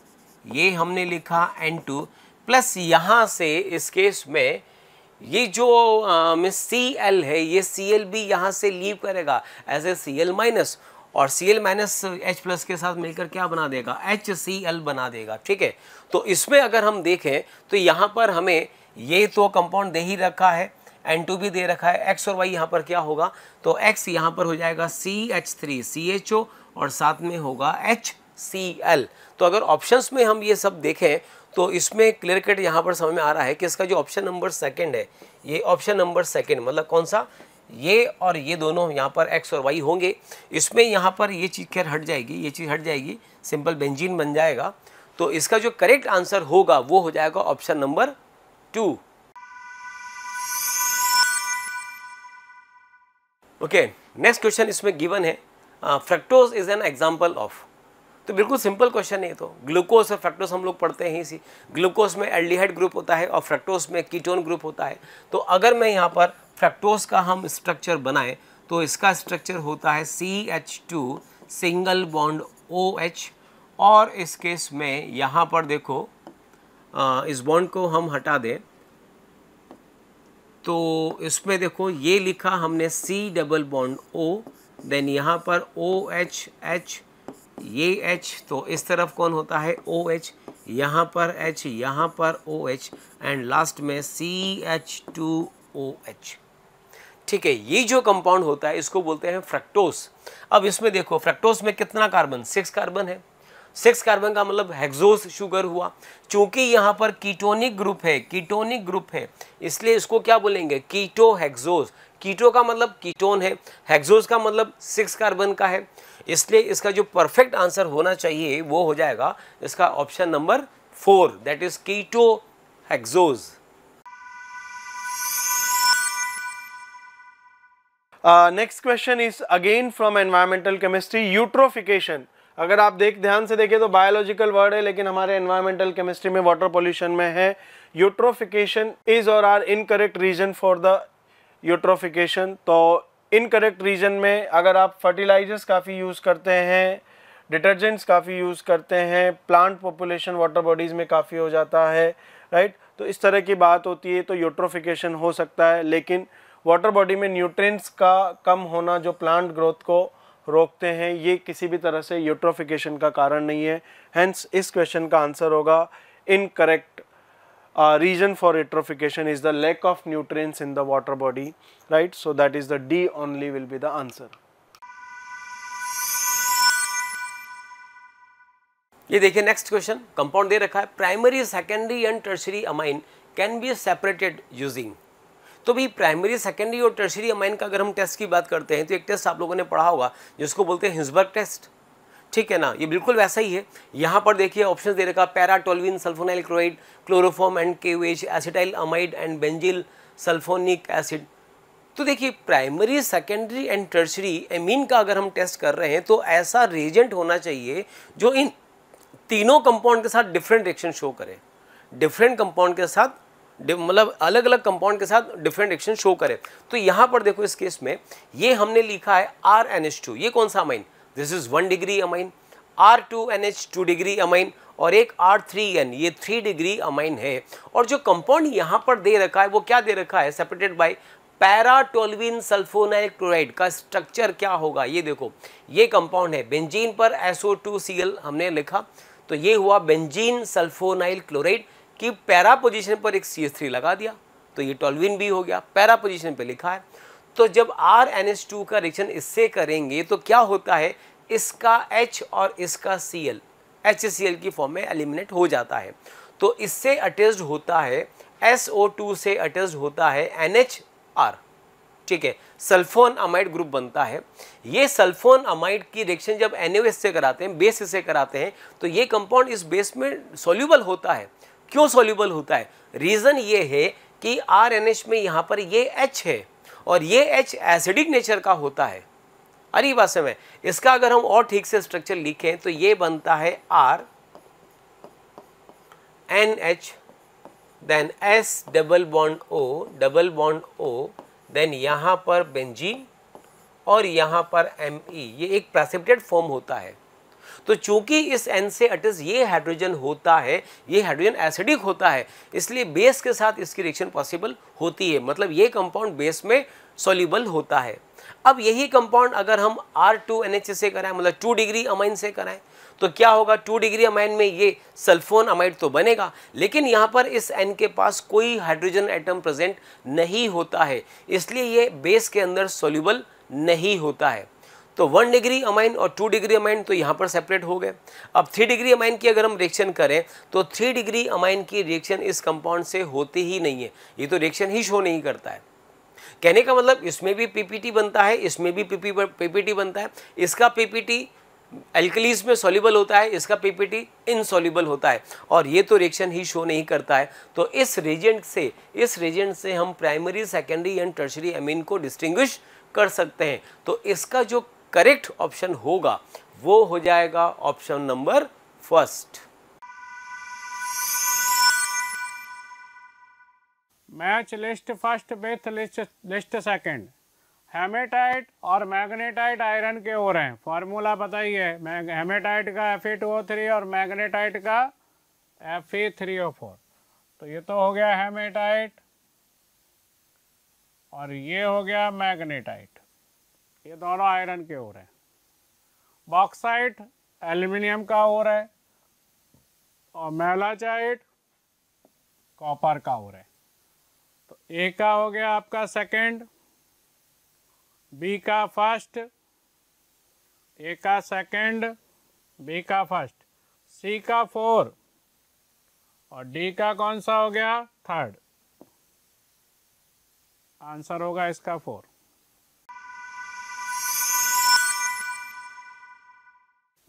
ये हमने लिखा एन टू प्लस यहाँ से इस केस में ये जो सी एल है ये सी एल भी यहाँ से लीव करेगा as a C L minus और C L minus H plus के साथ मिलकर क्या बना देगा एच सी एल बना देगा ठीक है तो इसमें अगर हम देखें तो यहाँ पर हमें ये तो कंपाउंड दे ही रखा है एन टू भी दे रखा है एक्स और वाई यहाँ पर क्या होगा तो एक्स यहाँ पर हो जाएगा C H three C H O और साथ में होगा एच सी एल तो अगर ऑप्शंस में हम ये सब देखें तो इसमें क्लियर कट यहाँ पर समझ में आ रहा है कि इसका जो ऑप्शन नंबर सेकंड है ये ऑप्शन नंबर सेकंड मतलब कौन सा ये और ये दोनों यहाँ पर एक्स और वाई होंगे इसमें यहाँ पर ये चीज़ खैर हट जाएगी ये चीज़ हट जाएगी सिंपल बेंजीन बन जाएगा तो इसका जो करेक्ट आंसर होगा वो हो जाएगा option number two okay next question इसमें गिवन है fructose is an example of तो बिल्कुल सिंपल क्वेश्चन है तो ग्लूकोज और फ्रक्टोज हम लोग पढ़ते हैं इसी ग्लूकोज में एल्डिहाइड ग्रुप होता है और फ्रक्टोज में कीटोन ग्रुप होता है तो अगर मैं यहाँ पर फ्रक्टोज का हम स्ट्रक्चर बनाएं तो इसका स्ट्रक्चर होता है C H two single bond O H और इस केस में यहाँ पर देखो आ, इस बॉन्ड को हम हटा दें तो इसमें देखो ये लिखा हमने C double bond O then यहाँ पर ओ एच एच ये एच तो इस तरफ कौन होता है ओ एच यहाँ पर एच यहाँ पर ओ एच एंड लास्ट में C H two O H ठीक है ये जो कंपाउंड होता है इसको बोलते हैं फ्रक्टोस अब इसमें देखो फ्रक्टोस में कितना कार्बन सिक्स कार्बन है सिक्स कार्बन का मतलब हेक्सोस शुगर हुआ चूंकि यहाँ पर कीटोनिक ग्रुप है कीटोनिक ग्रुप है इसलिए इसको क्या बोलेंगे कीटो हेक्सोस कीटो का मतलब कीटोन है हेक्सोस का मतलब सिक्स कार्बन का है इसलिए इसका जो परफेक्ट आंसर होना चाहिए वो हो जाएगा इसका option number four that is keto hexose next question is again from environmental chemistry eutrophication अगर आप देख ध्यान से देखें तो बायोलॉजिकल वर्ड है लेकिन हमारे एनवायरमेंटल केमिस्ट्री में वाटर पोल्यूशन में है यूट्रोफिकेशन इज और are incorrect reason for the eutrophication तो इनकरेक्ट रीजन में अगर आप फर्टिलाइजर्स काफ़ी यूज़ करते हैं डिटर्जेंट्स काफ़ी यूज़ करते हैं प्लांट पॉपुलेशन वाटर बॉडीज़ में काफ़ी हो जाता है राइट तो इस तरह की बात होती है तो यूट्रोफिकेशन हो सकता है लेकिन वाटर बॉडी में न्यूट्रिएंट्स का कम होना जो प्लांट ग्रोथ को रोकते हैं ये किसी भी तरह से यूट्रोफिकेशन का कारण नहीं है हैंस इस क्वेश्चन का आंसर होगा incorrect reason for eutrophication is the lack of nutrients in the water body right so that is the D only will be the answer ये देखिए नेक्स्ट क्वेश्चन कंपाउंड दे रखा है primary secondary and tertiary amine can be separated using तो भाई primary secondary और tertiary amine का अगर हम टेस्ट की बात करते हैं तो एक टेस्ट आप लोगों ने पढ़ा होगा जिसको बोलते हैं हिंसबर्ग टेस्ट ठीक है ना ये बिल्कुल वैसा ही है यहाँ पर देखिए ऑप्शन दे रखा para toluene sulphonyl chloride chloroform and केवेज acetyl amide and benzyl sulphonic acid तो देखिए primary secondary and tertiary amine का अगर हम टेस्ट कर रहे हैं तो ऐसा रेजेंट होना चाहिए जो इन तीनों कंपाउंड के साथ डिफरेंट रिएक्शन शो करे डिफरेंट कंपाउंड के साथ मतलब अलग अलग कंपाउंड के साथ डिफरेंट एक्शन शो करे तो यहाँ पर देखो इस केस में ये हमने लिखा है आर एन एच टू ये कौन सा amine this is one degree amine R two N H two degree amine और एक आर थ्री एन ये थ्री डिग्री अमाइन है और जो कंपाउंड यहाँ पर दे रखा है वो क्या दे रखा है separated by para toluene sulphonyl chloride का स्ट्रक्चर क्या होगा ये देखो ये कंपाउंड है बेंजीन पर एसओ टू सी एल हमने लिखा तो ये हुआ बेंजीन सल्फोनाइल क्लोराइड कि पैरा पोजीशन पर एक सी एस थ्री लगा दिया तो ये टोलविन भी हो गया पैरा पोजीशन पर लिखा है तो जब आर एन एस टू का रिएक्शन इससे करेंगे तो क्या होता है इसका एच और इसका C L H C L की फॉर्म में एलिमिनेट हो जाता है तो इससे अटैच्ड होता है एस ओ टू से अटैच्ड होता है एन एच आर ठीक है सल्फोन अमाइड ग्रुप बनता है ये सल्फोन अमाइड की रिएक्शन जब एन से कराते हैं बेस से कराते हैं तो ये कंपाउंड इस बेस में सोल्यूबल होता है क्यों सोल्यूबल होता है रीज़न ये है कि आर एन एच में यहाँ पर ये एच है और ये एच एसिडिक नेचर का होता है अरे बात समय इसका अगर हम और ठीक से स्ट्रक्चर लिखें तो ये बनता है R N H then S double bond O double bond O then यहाँ पर बेंजीन और यहाँ पर एम ई ये एक प्रेसिपिटेड फॉर्म होता है तो चूंकि इस एन से अटैच ये हाइड्रोजन होता है ये हाइड्रोजन एसिडिक होता है इसलिए बेस के साथ इसकी रिएक्शन पॉसिबल होती है मतलब ये कंपाउंड बेस में सोल्यूबल होता है अब यही कंपाउंड अगर हम आर टू एन एच से कराएं मतलब टू डिग्री अमाइन से कराएं तो क्या होगा टू डिग्री अमाइन में ये सल्फोन अमाइड तो बनेगा लेकिन यहाँ पर इस एन के पास कोई हाइड्रोजन एटम प्रेजेंट नहीं होता है इसलिए ये बेस के अंदर सोल्यूबल नहीं होता है तो वन डिग्री अमाइन और टू डिग्री अमाइन तो यहाँ पर सेपरेट हो गए अब थ्री डिग्री अमाइन की अगर हम रिएक्शन करें तो थ्री डिग्री अमाइन की रिएक्शन इस कंपाउंड से होती ही नहीं है ये तो रिएक्शन ही शो नहीं करता है कहने का मतलब इसमें भी पीपीटी बनता है इसमें भी पीपी पीपीटी बनता है इसका पीपीटी एल्कलीज में सॉल्युबल होता है इसका पीपीटी इनसॉल्युबल होता है और ये तो रिएक्शन ही शो नहीं करता है तो इस रेजेंट से इस रेजेंट से हम primary secondary and tertiary amine को डिस्टिंग्विश कर सकते हैं तो इसका जो करेक्ट ऑप्शन होगा वो हो जाएगा option number first match list first with list list second hematite और मैग्नेटाइट आयरन के हो रहे हैं फॉर्मूला बताइए हेमेटाइट का एफ थ्री और मैग्नेटाइट का एफ थ्री ओ फोर तो ये तो हो गया हेमेटाइट और ये हो गया मैग्नेटाइट ये दोनों आयरन के हो रहे हैं बॉक्साइट एल्यूमिनियम का हो रहा है और मेलाजाइट कॉपर का हो रहा है तो ए का हो गया आपका सेकंड बी का फर्स्ट ए का सेकंड बी का फर्स्ट सी का फोर और डी का कौन सा हो गया थर्ड आंसर होगा इसका four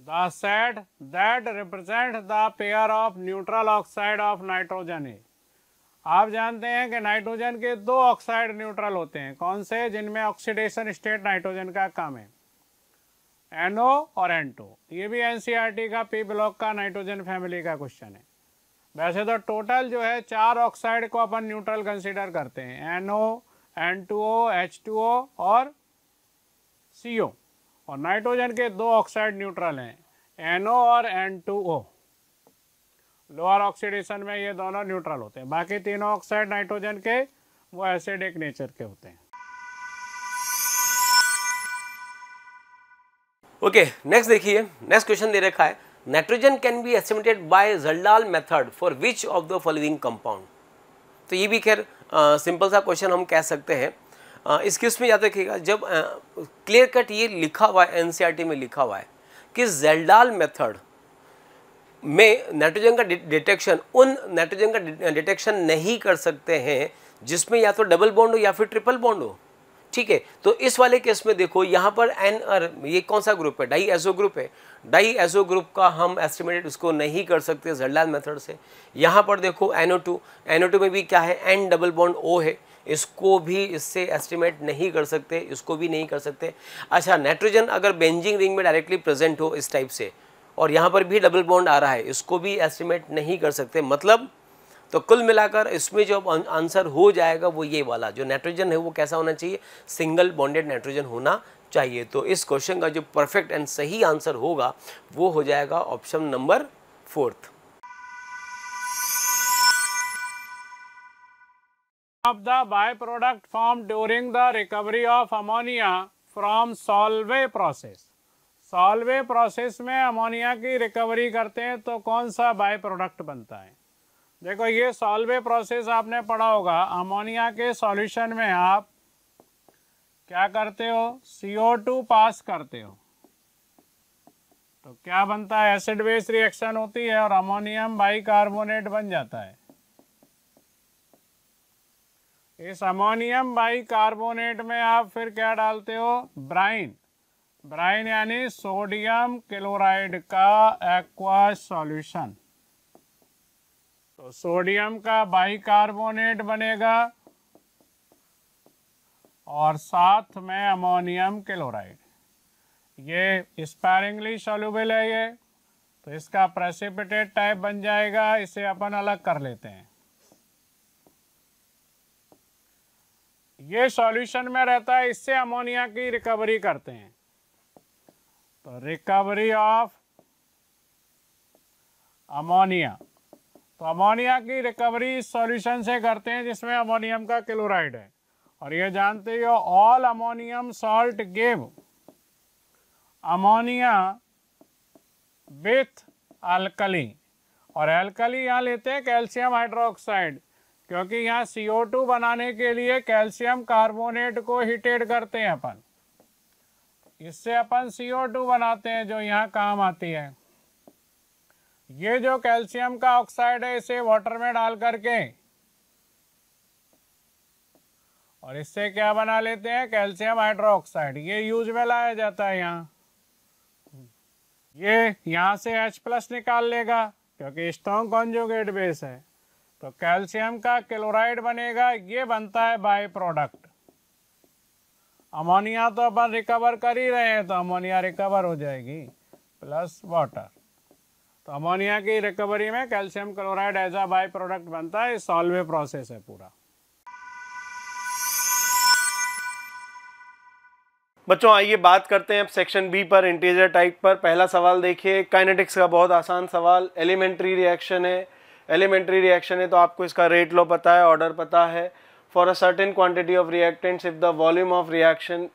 The set that represent the pair of neutral oxide of nitrogen है आप जानते हैं कि नाइट्रोजन के दो ऑक्साइड न्यूट्रल होते हैं कौन से जिनमें ऑक्सीडेशन स्टेट नाइट्रोजन का कम है एनओ और टू ये भी एनसीईआरटी e का पी ब्लॉक का नाइट्रोजन फैमिली का क्वेश्चन है वैसे तो टोटल जो है चार ऑक्साइड को अपन न्यूट्रल कंसिडर करते हैं NO N two O H two O और सी ओ और नाइट्रोजन के दो ऑक्साइड न्यूट्रल हैं एनओ और ओ लोअर ऑक्सीडेशन में ये दोनों न्यूट्रल होते हैं बाकी तीनों ऑक्साइड नाइट्रोजन के वो एसिडिक नेचर के होते हैं ओके नेक्स्ट देखिए नेक्स्ट क्वेश्चन दे रखा है nitrogen can be estimated by Kjeldahl method for which of the following compound तो ये भी खैर सिंपल सा क्वेश्चन हम कह सकते हैं इस केस में याद रखिएगा जब क्लियर कट ये लिखा हुआ है एन e में लिखा हुआ है कि जेल्डाल मेथड में नाइट्रोजन का डिटेक्शन उन नाइट्रोजन का डिटेक्शन नहीं कर सकते हैं जिसमें या तो डबल बॉन्ड हो या फिर ट्रिपल बॉन्ड हो ठीक है तो इस वाले केस में देखो यहाँ पर एन आर ये कौन सा ग्रुप है डाई एसो ग्रुप है डाई एसो ग्रुप का हम एस्टिमेटेड उसको नहीं कर सकते जल्डाल मेथड से यहाँ पर देखो एनओ टू एनओ टू में भी क्या है एन डबल बॉन्ड ओ है इसको भी इससे एस्टिमेट नहीं कर सकते इसको भी नहीं कर सकते अच्छा नाइट्रोजन अगर बेंजिंग रिंग में डायरेक्टली प्रेजेंट हो इस टाइप से और यहाँ पर भी डबल बॉन्ड आ रहा है इसको भी एस्टिमेट नहीं कर सकते मतलब तो कुल मिलाकर इसमें जो आंसर हो जाएगा वो ये वाला जो नाइट्रोजन है वो कैसा होना चाहिए सिंगल बॉन्डेड नाइट्रोजन होना चाहिए तो इस क्वेश्चन का जो परफेक्ट एंड सही आंसर होगा वो हो जाएगा option number fourth of the byproduct formed during the recovery of ammonia from solvay process. Solvay process में अमोनिया की रिकवरी करते हैं तो कौन सा बाय प्रोडक्ट बनता है देखो ये सॉल्वे प्रोसेस आपने पढ़ा होगा अमोनिया के सॉल्यूशन में आप क्या करते हो CO2 पास करते हो तो क्या बनता है एसिड बेस रिएक्शन होती है और अमोनियम कार्बोनेट बन जाता है इस अमोनियम बाई कार्बोनेट में आप फिर क्या डालते हो ब्राइन ब्राइन यानी सोडियम क्लोराइड का एक्वा सॉल्यूशन तो सोडियम का बाइकार्बोनेट बनेगा और साथ में अमोनियम क्लोराइड ये स्पैरिंगली सॉल्यूबल है ये तो इसका प्रेसिपिटेट टाइप बन जाएगा इसे अपन अलग कर लेते हैं ये सॉल्यूशन में रहता है इससे अमोनिया की रिकवरी करते हैं तो रिकवरी ऑफ अमोनिया तो अमोनिया की रिकवरी इस सॉल्यूशन से करते हैं जिसमें अमोनियम का क्लोराइड है और ये जानते हो all ammonium salt gave ammonia with alkali और एल्कली यहाँ लेते हैं कैल्शियम हाइड्रोक्साइड क्योंकि यहाँ CO2 बनाने के लिए कैल्शियम कार्बोनेट को हीटेड करते हैं अपन इससे अपन CO2 बनाते हैं जो यहाँ काम आती है ये जो कैल्शियम का ऑक्साइड है इसे वाटर में डाल करके और इससे क्या बना लेते हैं कैल्शियम हाइड्रोक्साइड ये यूज में लाया जाता है यहाँ ये यहाँ से H प्लस निकाल लेगा क्योंकि स्ट्रॉन्ग कॉन्जुगेट बेस है तो कैल्शियम का क्लोराइड बनेगा ये बनता है बाय प्रोडक्ट अमोनिया तो अपन रिकवर कर ही रहे हैं तो अमोनिया रिकवर हो जाएगी प्लस वाटर तो अमोनिया की रिकवरी में calcium chloride as a by product बनता है सॉल्वे प्रोसेस है पूरा बच्चों आइए बात करते हैं अब सेक्शन बी पर इंटीजर टाइप पर पहला सवाल देखिए काइनेटिक्स का बहुत आसान सवाल एलिमेंट्री रिएक्शन है एलिमेंट्री रिएक्शन है तो आपको इसका रेट लो पता है ऑर्डर पता है for a certain quantity of reactants if the volume of reaction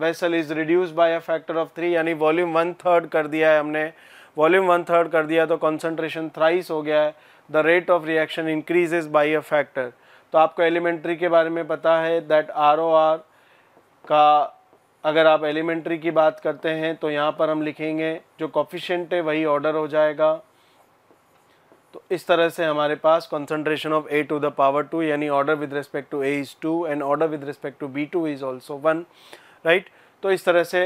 vessel is reduce by a factor of three यानी वॉल्यूम वन थर्ड कर दिया है हमने वॉल्यूम वन थर्ड कर दिया तो कॉन्सेंट्रेशन थ्राइस हो गया है the rate of reaction increase is by a factor तो आपको एलिमेंट्री के बारे में पता है दैट आर ओ आर का अगर आप एलिमेंट्री की बात करते हैं तो यहाँ पर हम लिखेंगे जो कॉफिशेंट है वही ऑर्डर हो जाएगा तो इस तरह से हमारे पास concentration of A to the power two यानी order with respect to A is two and order with respect to B two is also one right तो इस तरह से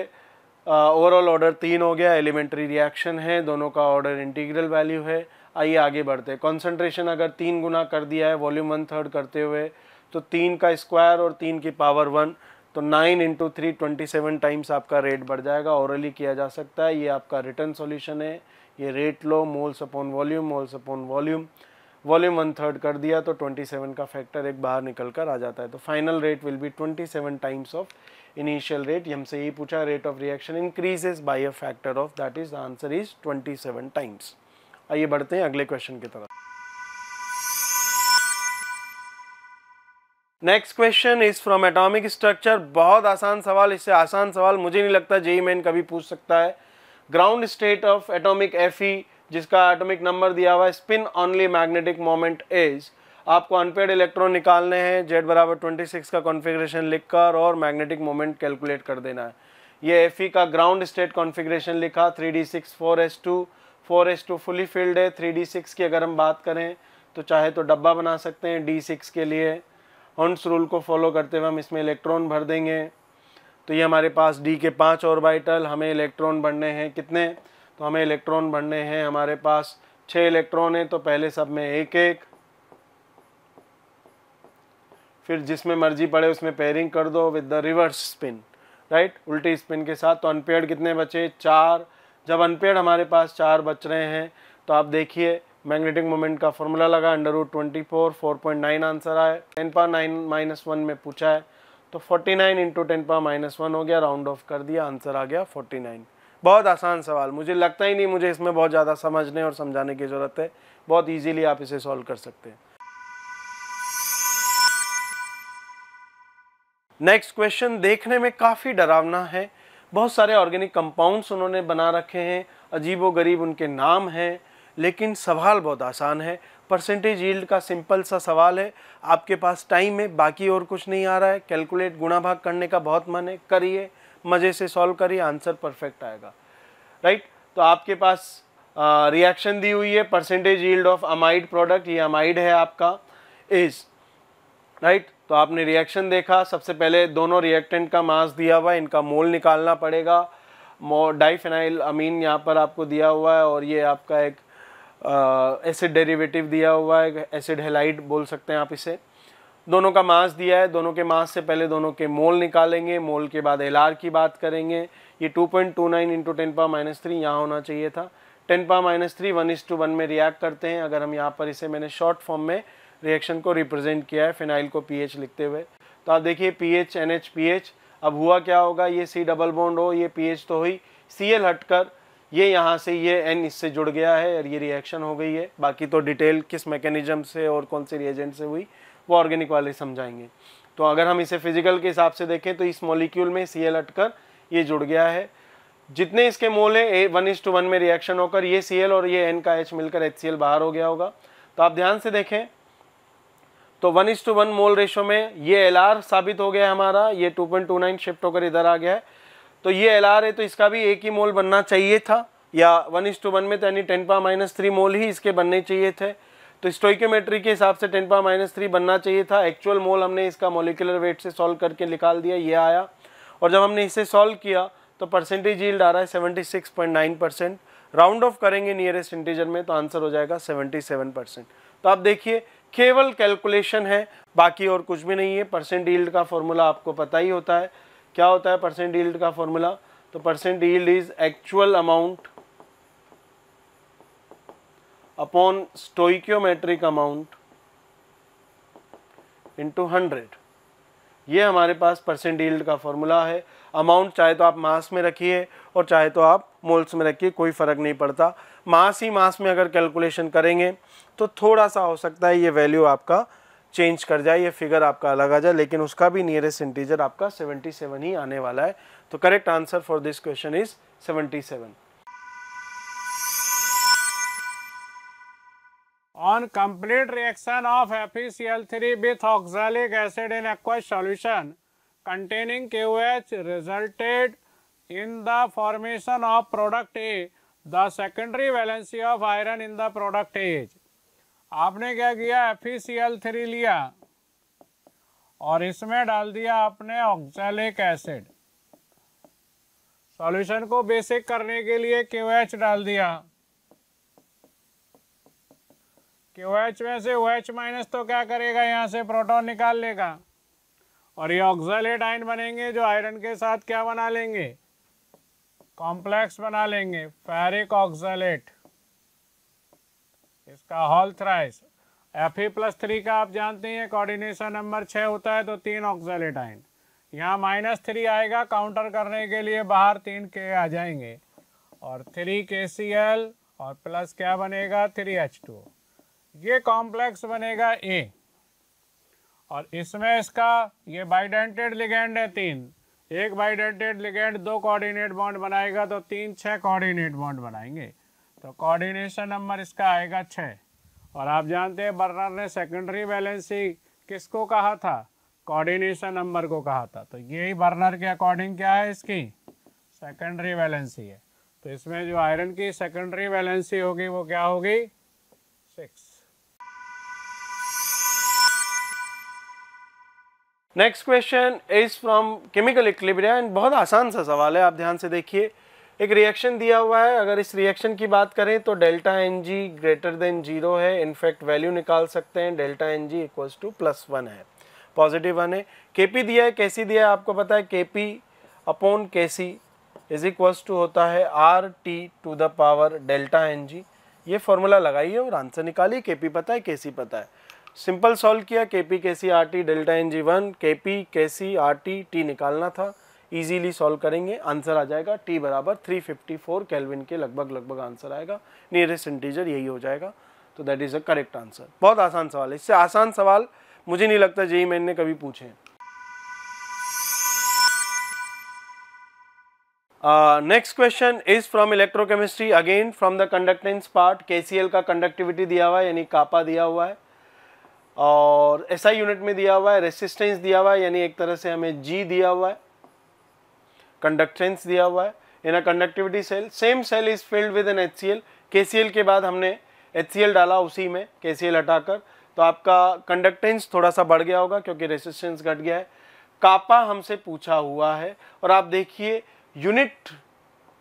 ओवरऑल ऑर्डर तीन हो गया एलिमेंट्री रिएक्शन है दोनों का ऑर्डर इंटीग्रल वैल्यू है आइए आगे बढ़ते हैं कॉन्सेंट्रेशन अगर तीन गुना कर दिया है वॉल्यूम वन थर्ड करते हुए तो तीन का स्क्वायर और तीन की पावर वन तो nine into three twenty seven times आपका रेट बढ़ जाएगा ओरली किया जा सकता है ये आपका रिटर्न सॉल्यूशन है ये रेट लो moles upon volume moles upon volume volume one third कर दिया तो 27 का फैक्टर एक बाहर निकल कर आ जाता है तो final rate will be 27 times of initial rate हमसे यही पूछा rate of reaction increases by a factor of that is answer is 27 times आइए बढ़ते हैं अगले क्वेश्चन की तरफ next question is from atomic structure बहुत आसान सवाल इससे आसान सवाल मुझे नहीं लगता जेई मैन कभी पूछ सकता है ground state of atomic F जिसका एटॉमिक नंबर दिया हुआ है spin only magnetic moment is आपको अनपेड इलेक्ट्रॉन निकालने हैं जेड बराबर ट्वेंटी सिक्स का कॉन्फ़िगरेशन लिखकर और मैग्नेटिक मोमेंट कैलकुलेट कर देना है ये एफ का ग्राउंड स्टेट कॉन्फ़िगरेशन लिखा three D six four S two four S two fully filled है थ्री डी सिक्स की अगर हम बात करें तो चाहे तो डब्बा बना सकते हैं डी सिक्स के लिए हंड्स रूल को फॉलो करते हुए हम इसमें इलेक्ट्रॉन भर देंगे तो ये हमारे पास डी के पाँच बाइटल हमें इलेक्ट्रॉन बढ़ने हैं कितने तो हमें इलेक्ट्रॉन बढ़ने हैं हमारे पास छः इलेक्ट्रॉन हैं तो पहले सब में एक एक फिर जिसमें मर्जी पड़े उसमें पेयरिंग कर दो with the reverse spin right उल्टी स्पिन के साथ तो अनपेड कितने बचे चार जब अनपेड हमारे पास चार बच रहे हैं तो आप देखिए मैग्नेटिक मोमेंट का फॉर्मूला लगा under root twenty four four point nine answer आए टेन पर नाइन माइनस वन में पूछा है तो 49 nine into ten power minus one हो गया राउंड ऑफ कर दिया आंसर आ गया 49 बहुत आसान सवाल मुझे लगता ही नहीं मुझे इसमें बहुत ज़्यादा समझने और समझाने की ज़रूरत है बहुत ईजीली आप इसे सॉल्व कर सकते हैं नेक्स्ट क्वेश्चन देखने में काफ़ी डरावना है बहुत सारे ऑर्गेनिक कंपाउंड्स उन्होंने बना रखे हैं अजीबो गरीब उनके नाम हैं लेकिन सवाल बहुत आसान है परसेंटेज यील्ड का सिंपल सा सवाल है आपके पास टाइम है बाकी और कुछ नहीं आ रहा है कैलकुलेट गुणा भाग करने का बहुत मन है करिए मज़े से सॉल्व करिए आंसर परफेक्ट आएगा राइट तो आपके पास रिएक्शन दी हुई है percentage yield of amide product ये अमाइड है आपका इज राइट तो आपने रिएक्शन देखा सबसे पहले दोनों रिएक्टेंट का मास दिया हुआ है इनका मोल निकालना पड़ेगा मो डाईफेनाइल अमीन यहाँ पर आपको दिया हुआ है और ये आपका एक एसिड डेरिवेटिव दिया हुआ है एसिड हेलाइड बोल सकते हैं आप इसे दोनों का मास दिया है दोनों के मास से पहले दोनों के मोल निकालेंगे मोल के बाद एल की बात करेंगे ये 2.29 point two nine into ten power minus three यहाँ होना चाहिए था ten power minus three one is to one में रिएक्ट करते हैं अगर हम यहाँ पर इसे मैंने शॉर्ट फॉर्म में रिएक्शन को रिप्रेजेंट किया है फिनाइल को पी लिखते हुए तो आप देखिए P H N H P H अब हुआ क्या होगा ये सी डबल बॉन्ड हो ये पी एच तो हुई सी एल हटकर ये यहाँ से ये एन इससे जुड़ गया है और ये रिएक्शन हो गई है बाकी तो डिटेल किस मैकेनिज्म से और कौन से रिएजेंट से हुई वो ऑर्गेनिक वाले समझाएंगे तो अगर हम इसे फिजिकल के हिसाब से देखें तो इस मॉलिक्यूल में सी एल अटकर ये जुड़ गया है जितने इसके मोल हैं वन इज टू वन में रिएक्शन होकर ये सी एल और ये एन का एच मिलकर एच सी एल बाहर हो गया होगा तो आप ध्यान से देखें तो one is to one mole ratio में ये एल आर साबित हो गया हमारा ये two point two nine shift होकर इधर आ गया है तो ये एल आर है तो इसका भी एक ही मोल बनना चाहिए था या वन इस टू वन में तो यानी ten power minus three mole ही इसके बनने चाहिए थे तो स्टोइकोमेट्री के हिसाब से टेन पा माइनस थ्री बनना चाहिए था एक्चुअल मोल हमने इसका मोलिकुलर वेट से सॉल्व करके निकाल दिया ये आया और जब हमने इसे सॉल्व किया तो परसेंटेज यील्ड आ रहा है seventy six point nine percent round off करेंगे नियरेस्ट इंटीजर में तो आंसर हो जाएगा सेवेंटी सेवन परसेंट तो आप देखिए केवल कैलकुलेशन है बाकी और कुछ भी नहीं है परसेंट यील्ड का फॉर्मूला आपको पता ही होता है क्या होता है परसेंट यील्ड का फॉर्मूला तो percent yield is actual amount upon stoichiometric amount into hundred ये हमारे पास परसेंट यील्ड का फॉर्मूला है अमाउंट चाहे तो आप मास में रखिए और चाहे तो आप मोल्स में रखिए कोई फ़र्क नहीं पड़ता मास ही मास में अगर कैलकुलेशन करेंगे तो थोड़ा सा हो सकता है ये वैल्यू आपका चेंज कर जाए ये फिगर आपका अलग आ जाए लेकिन उसका भी नियरेस्ट इंटीजर आपका 77 ही आने वाला है तो correct answer for this question is 77 on complete reaction of FeCl3 with oxalic acid in aqueous solution containing KOH resulted in the formation of product A. The secondary valency of iron in the product A is आपने क्या किया F three e लिया और इसमें डाल दिया आपने oxalic acid solution को बेसिक करने के लिए क्यू डाल दिया क्यू में से ओ एच माइनस तो क्या करेगा यहाँ से प्रोटॉन निकाल लेगा और ये ऑक्सलेट आयन बनेंगे जो आयरन के साथ क्या बना लेंगे कॉम्प्लेक्स बना लेंगे फेरिक ऑक्सलेट इसका हॉल thrice F E plus three का आप जानते हैं कोऑर्डिनेशन नंबर छः होता है तो तीन ऑक्सलेटाइन आइन यहाँ माइनस थ्री आएगा काउंटर करने के लिए बाहर तीन के आ जाएंगे और थ्री के सी एल और प्लस क्या बनेगा थ्री एच टू ये कॉम्प्लेक्स बनेगा ए और इसमें इसका ये बाइडेंटेड लिगेंड है तीन एक बाइडेंटेड लिगेंड दो कोऑर्डिनेट बॉन्ड बनाएगा तो तीन छः कोऑर्डिनेट बॉन्ड बनाएंगे तो कोऑर्डिनेशन नंबर इसका आएगा छः और आप जानते हैं बर्नर ने सेकेंडरी बैलेंसी किसको कहा था कोऑर्डिनेशन नंबर को कहा था तो यही बर्नर के अकॉर्डिंग क्या है इसकी सेकेंडरी वैलेंसी है तो इसमें जो आयरन की सेकेंडरी वैलेंसी होगी वो क्या होगी six next question is from chemical equilibria and बहुत आसान सा सवाल है आप ध्यान से देखिए एक रिएक्शन दिया हुआ है अगर इस रिएक्शन की बात करें तो delta N G greater than zero है इनफैक्ट वैल्यू निकाल सकते हैं delta N G equals to plus one है पॉजिटिव वन है के पी दिया है कैसी दिया है आपको पता है के पी अपॉन के सी इज इक्वल्स टू होता है R T to the power delta N G ये फॉर्मूला लगाइए और आंसर निकालिए के पी पता है के सी पता है सिंपल सॉल्व किया K P K C R T delta N G one K P K C R T T निकालना था इजीली सॉल्व करेंगे आंसर आ जाएगा टी बराबर 354 केल्विन के लगभग लगभग आंसर आएगा नियरेस्ट इंटीजर यही हो जाएगा तो that is a correct answer बहुत आसान सवाल है इससे आसान सवाल मुझे नहीं लगता जी मैन ने कभी पूछे next question is from electrochemistry again from the conductance part के का कंडक्टिविटी दिया हुआ है यानी कापा दिया हुआ है और एसआई SI यूनिट में दिया हुआ है रेसिस्टेंस दिया हुआ है यानी एक तरह से हमें जी दिया हुआ है कंडक्टेंस दिया हुआ है in a conductivity cell same cell is filled with N H C L K C L के बाद हमने एच सी एल डाला उसी में के सी एल हटाकर तो आपका कंडक्टेंस थोड़ा सा बढ़ गया होगा क्योंकि रेसिस्टेंस घट गया है कापा हमसे पूछा हुआ है और आप देखिए यूनिट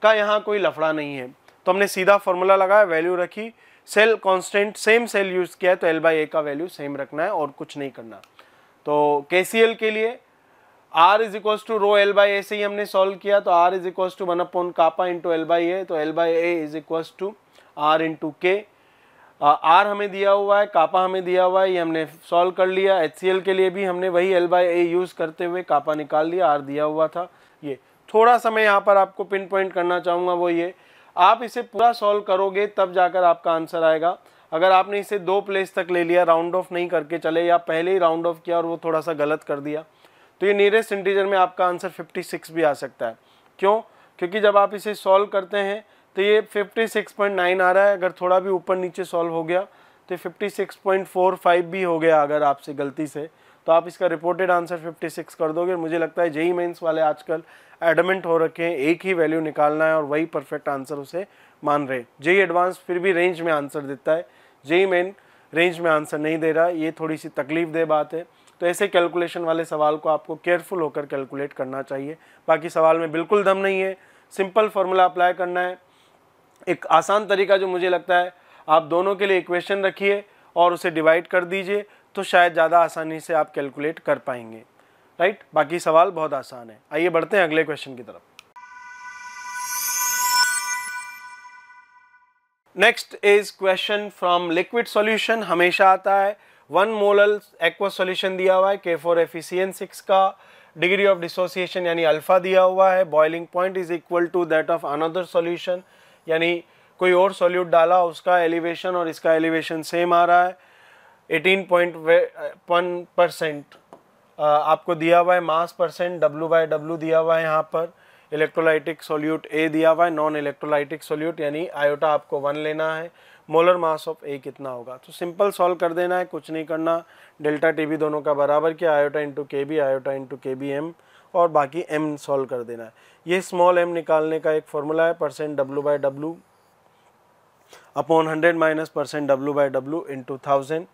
का यहाँ कोई लफड़ा नहीं है तो हमने सीधा फॉर्मूला लगाया वैल्यू रखी cell constant same cell use किया है तो एल बाई ए का वैल्यू सेम रखना है और कुछ नहीं करना तो के के लिए R is equal to rho L by A से ही हमने सॉल्व किया तो R is equal to one upon kappa into L by A तो L by A is equal to R into K R हमें दिया हुआ है कापा हमें दिया हुआ है ये हमने सॉल्व कर लिया एच के लिए भी हमने वही एल बाई ए यूज़ करते हुए कापा निकाल लिया आर दिया हुआ था ये थोड़ा सा मैं यहाँ पर आपको पिन पॉइंट करना चाहूँगा वो ये आप इसे पूरा सॉल्व करोगे तब जाकर आपका आंसर आएगा अगर आपने इसे दो प्लेस तक ले लिया राउंड ऑफ नहीं करके चले या पहले ही राउंड ऑफ किया और वो थोड़ा सा गलत कर दिया तो ये नियरेस्ट इंटीजर में आपका आंसर 56 भी आ सकता है क्यों क्योंकि जब आप इसे सॉल्व करते हैं तो ये 56.9 आ रहा है अगर थोड़ा भी ऊपर नीचे सॉल्व हो गया तो 56.45 भी हो गया अगर आपसे गलती से तो आप इसका रिपोर्टेड आंसर 56 कर दोगे मुझे लगता है जेई मेंस वाले आजकल एडमेंट हो रखे हैं एक ही वैल्यू निकालना है और वही परफेक्ट आंसर उसे मान रहे जेई एडवांस फिर भी रेंज में आंसर देता है जेई मेन रेंज में आंसर नहीं दे रहा ये थोड़ी सी तकलीफ दे बात है तो ऐसे कैलकुलेशन वाले सवाल को आपको केयरफुल होकर कैलकुलेट करना चाहिए बाकी सवाल में बिल्कुल दम नहीं है सिंपल फार्मूला अप्लाई करना है एक आसान तरीका जो मुझे लगता है आप दोनों के लिए इक्वेशन रखिए और उसे डिवाइड कर दीजिए तो शायद ज़्यादा आसानी से आप कैलकुलेट कर पाएंगे राइट बाकी सवाल बहुत आसान है आइए बढ़ते हैं अगले क्वेश्चन की तरफ next is question from liquid solution हमेशा आता है वन मोलल एक्वा सॉल्यूशन दिया हुआ है के फोर एफिसियन सिक्स का डिग्री ऑफ डिसोसिएशन यानी अल्फ़ा दिया हुआ है boiling point is equal to that of another solution यानी कोई और सॉल्यूट डाला उसका एलिवेशन और इसका एलिवेशन सेम आ रहा है एटीन पॉइंट वन परसेंट आपको दिया हुआ है mass percent W by W दिया हुआ है यहाँ पर इलेक्ट्रोलाइटिक सोल्यूट ए दिया हुआ है नॉन इलेक्ट्रोलाइटिक सोल्यूट यानी आयोटा आपको वन लेना है मोलर मास ऑफ ए कितना होगा तो सिंपल सॉल्व कर देना है कुछ नहीं करना डेल्टा टी बी दोनों का बराबर किया iota into K B iota into K B M और बाकी एम सॉल्व कर देना है ये स्मॉल एम निकालने का एक फॉर्मूला है percent W by W upon hundred minus percent W by W into thousand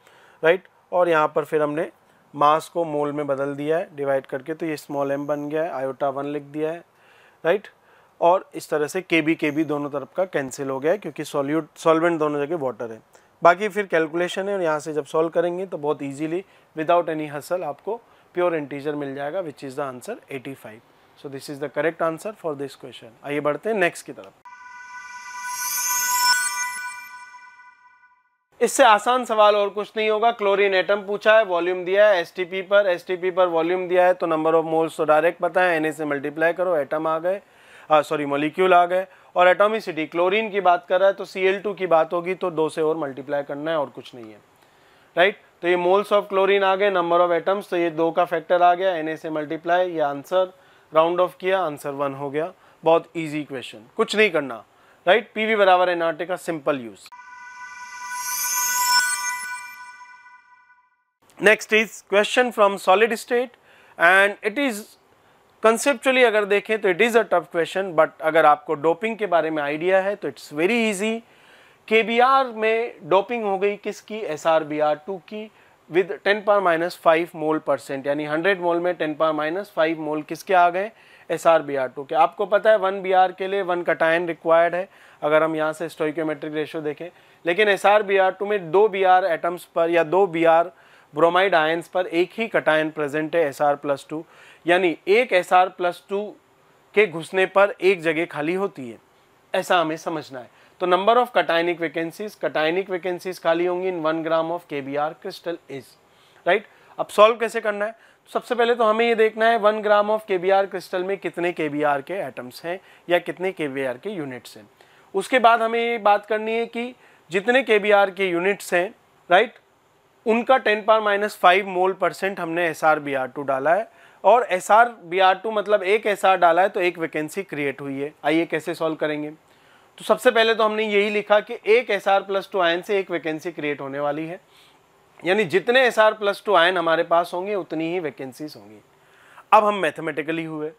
right और यहाँ पर फिर हमने मास को मोल में बदल दिया है डिवाइड करके तो ये स्मॉल एम बन गया है आयोटा वन लिख दिया है राइट और इस तरह से के बी के बी दोनों तरफ का कैंसिल हो गया है क्योंकि सॉल्यूट सॉल्वेंट दोनों जगह वाटर है बाकी फिर कैलकुलेशन है और यहाँ से जब सॉल्व करेंगे तो बहुत इजीली विदाउट एनी हसल आपको प्योर इंटीजर मिल जाएगा which is the answer 85 so this is the correct answer for this question आइए बढ़ते हैं नेक्स्ट की तरफ इससे आसान सवाल और कुछ नहीं होगा क्लोरीन एटम पूछा है वॉल्यूम दिया है एसटीपी पर एसटीपी पर वॉल्यूम दिया है तो नंबर ऑफ मोल्स तो डायरेक्ट है एन ए से मल्टीप्लाई करो एटम आ गए सॉरी हाँ, मोलिक्यूल आ गए और एटोमिसिटी क्लोरीन की बात कर रहा है तो सी की बात होगी तो दो से और मल्टीप्लाई करना है और कुछ नहीं है राइट तो ये मोल्स ऑफ क्लोरीन आ गए नंबर ऑफ एटम्स तो ये दो का फैक्टर आ गया एन से मल्टीप्लाई ये आंसर राउंड ऑफ किया आंसर वन हो गया बहुत ईजी क्वेश्चन कुछ नहीं करना राइट पी वी बराबर एन का simple use next is question from solid state and it is conceptually अगर देखें तो it is a tough question but अगर आपको डोपिंग के बारे में आइडिया है तो इट्स वेरी इजी के में डोपिंग हो गई किसकी S R B R two की with 10 power minus five mole percent यानी 100 मोल में 10 पार माइनस फाइव मोल किसके आ गए S R B R two के आपको पता है वन बी आर के लिए वन कटायन रिक्वायर्ड है अगर हम यहाँ से स्टोइकोमेट्रिक रेशो देखें लेकिन S R B R two में दो बी आर एटम्स पर या दो बी आर ब्रोमाइड आयन्स पर एक ही कटायन प्रेजेंट है एस आर प्लस टू यानी एक एस आर प्लस टू के घुसने पर एक जगह खाली होती है ऐसा हमें समझना है तो number of cationic vacancies cationic vacancies खाली होंगी in one gram of K B R crystal is right अब सॉल्व कैसे करना है तो सबसे पहले तो हमें ये देखना है one gram of K B R crystal में कितने के बी आर के एटम्स हैं या कितने के बी आर के यूनिट्स हैं उसके बाद हमें ये बात करनी है कि जितने के बी आर के यूनिट्स हैं राइट उनका ten power minus five mole percent हमने S R B R two डाला है और S R B R two मतलब एक एस आर डाला है तो एक वैकेंसी क्रिएट हुई है आइए कैसे सॉल्व करेंगे तो सबसे पहले तो हमने यही लिखा कि एक S R plus two ion से एक वैकेंसी क्रिएट होने वाली है यानी जितने S R plus two ion हमारे पास होंगे उतनी ही वैकेंसीज होंगी अब हम मैथमेटिकली हुए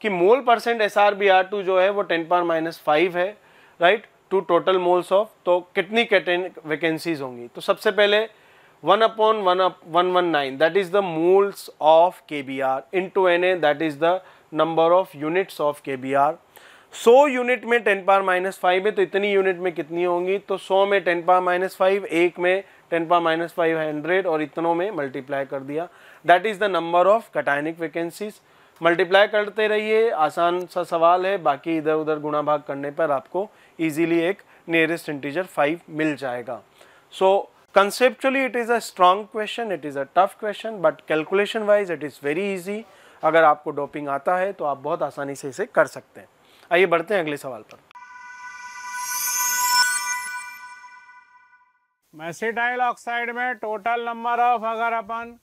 कि mole percent S R B R two जो है वो टेन पार माइनस फाइव है right to total moles of तो कितनी वैकेंसीज होंगी तो सबसे पहले one one one up nine that is the moles of K B R into N A that is the number of units of K B R 100 unit में ten power minus five है तो इतनी unit में कितनी होंगी तो 100 में ten power minus five एक में ten power minus five hundred और इतनों में मल्टीप्लाई कर दिया that is the number of cationic vacancies multiply करते रहिए आसान सा सवाल है बाकी इधर उधर गुणा भाग करने पर आपको ईजीली एक नियरेस्ट इंटीजर फाइव मिल जाएगा so so, conceptually it is a strong question it is a tough question but calculation wise it is very easy अगर आपको डोपिंग आता है तो आप बहुत आसानी से इसे कर सकते हैं आइए बढ़ते हैं अगले सवाल पर मैसीटाइल ऑक्साइड में टोटल नंबर ऑफ अगर अपन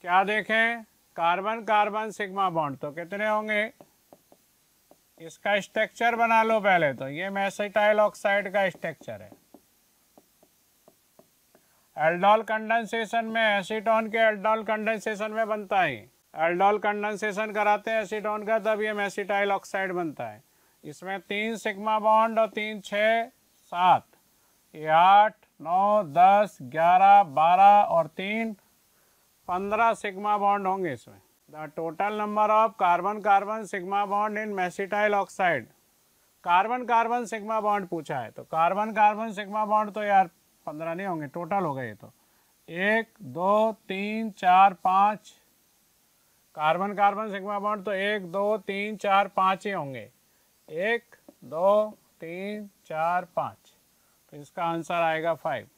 क्या देखें कार्बन कार्बन सिग्मा बॉन्ड तो कितने होंगे इसका स्ट्रक्चर बना लो पहले तो ये मैसीटाइल ऑक्साइड का स्ट्रक्चर है एल्डोल कंडेंसेशन में एसीटोन के एल्डोल कंडेंसेशन में बनता है एल्डोल कंडेंसेशन कराते हैं एसीटोन का तब ये मैसीटाइल ऑक्साइड बनता है इसमें तीन सिग्मा बॉन्ड और तीन छः सात ये आठ नौ दस ग्यारह बारह और तीन पंद्रह सिग्मा बॉन्ड होंगे इसमें the total number of carbon carbon sigma bond in mesityl oxide carbon carbon sigma bond पूछा है तो कार्बन कार्बन सिग्मा बॉन्ड तो यार पंद्रह नहीं होंगे टोटल हो गए ये तो एक दो तीन चार पाँच कार्बन कार्बन सिग्मा बॉन्ड तो एक दो तीन चार पाँच ही होंगे एक दो तीन चार पाँच तो इसका आंसर आएगा फाइव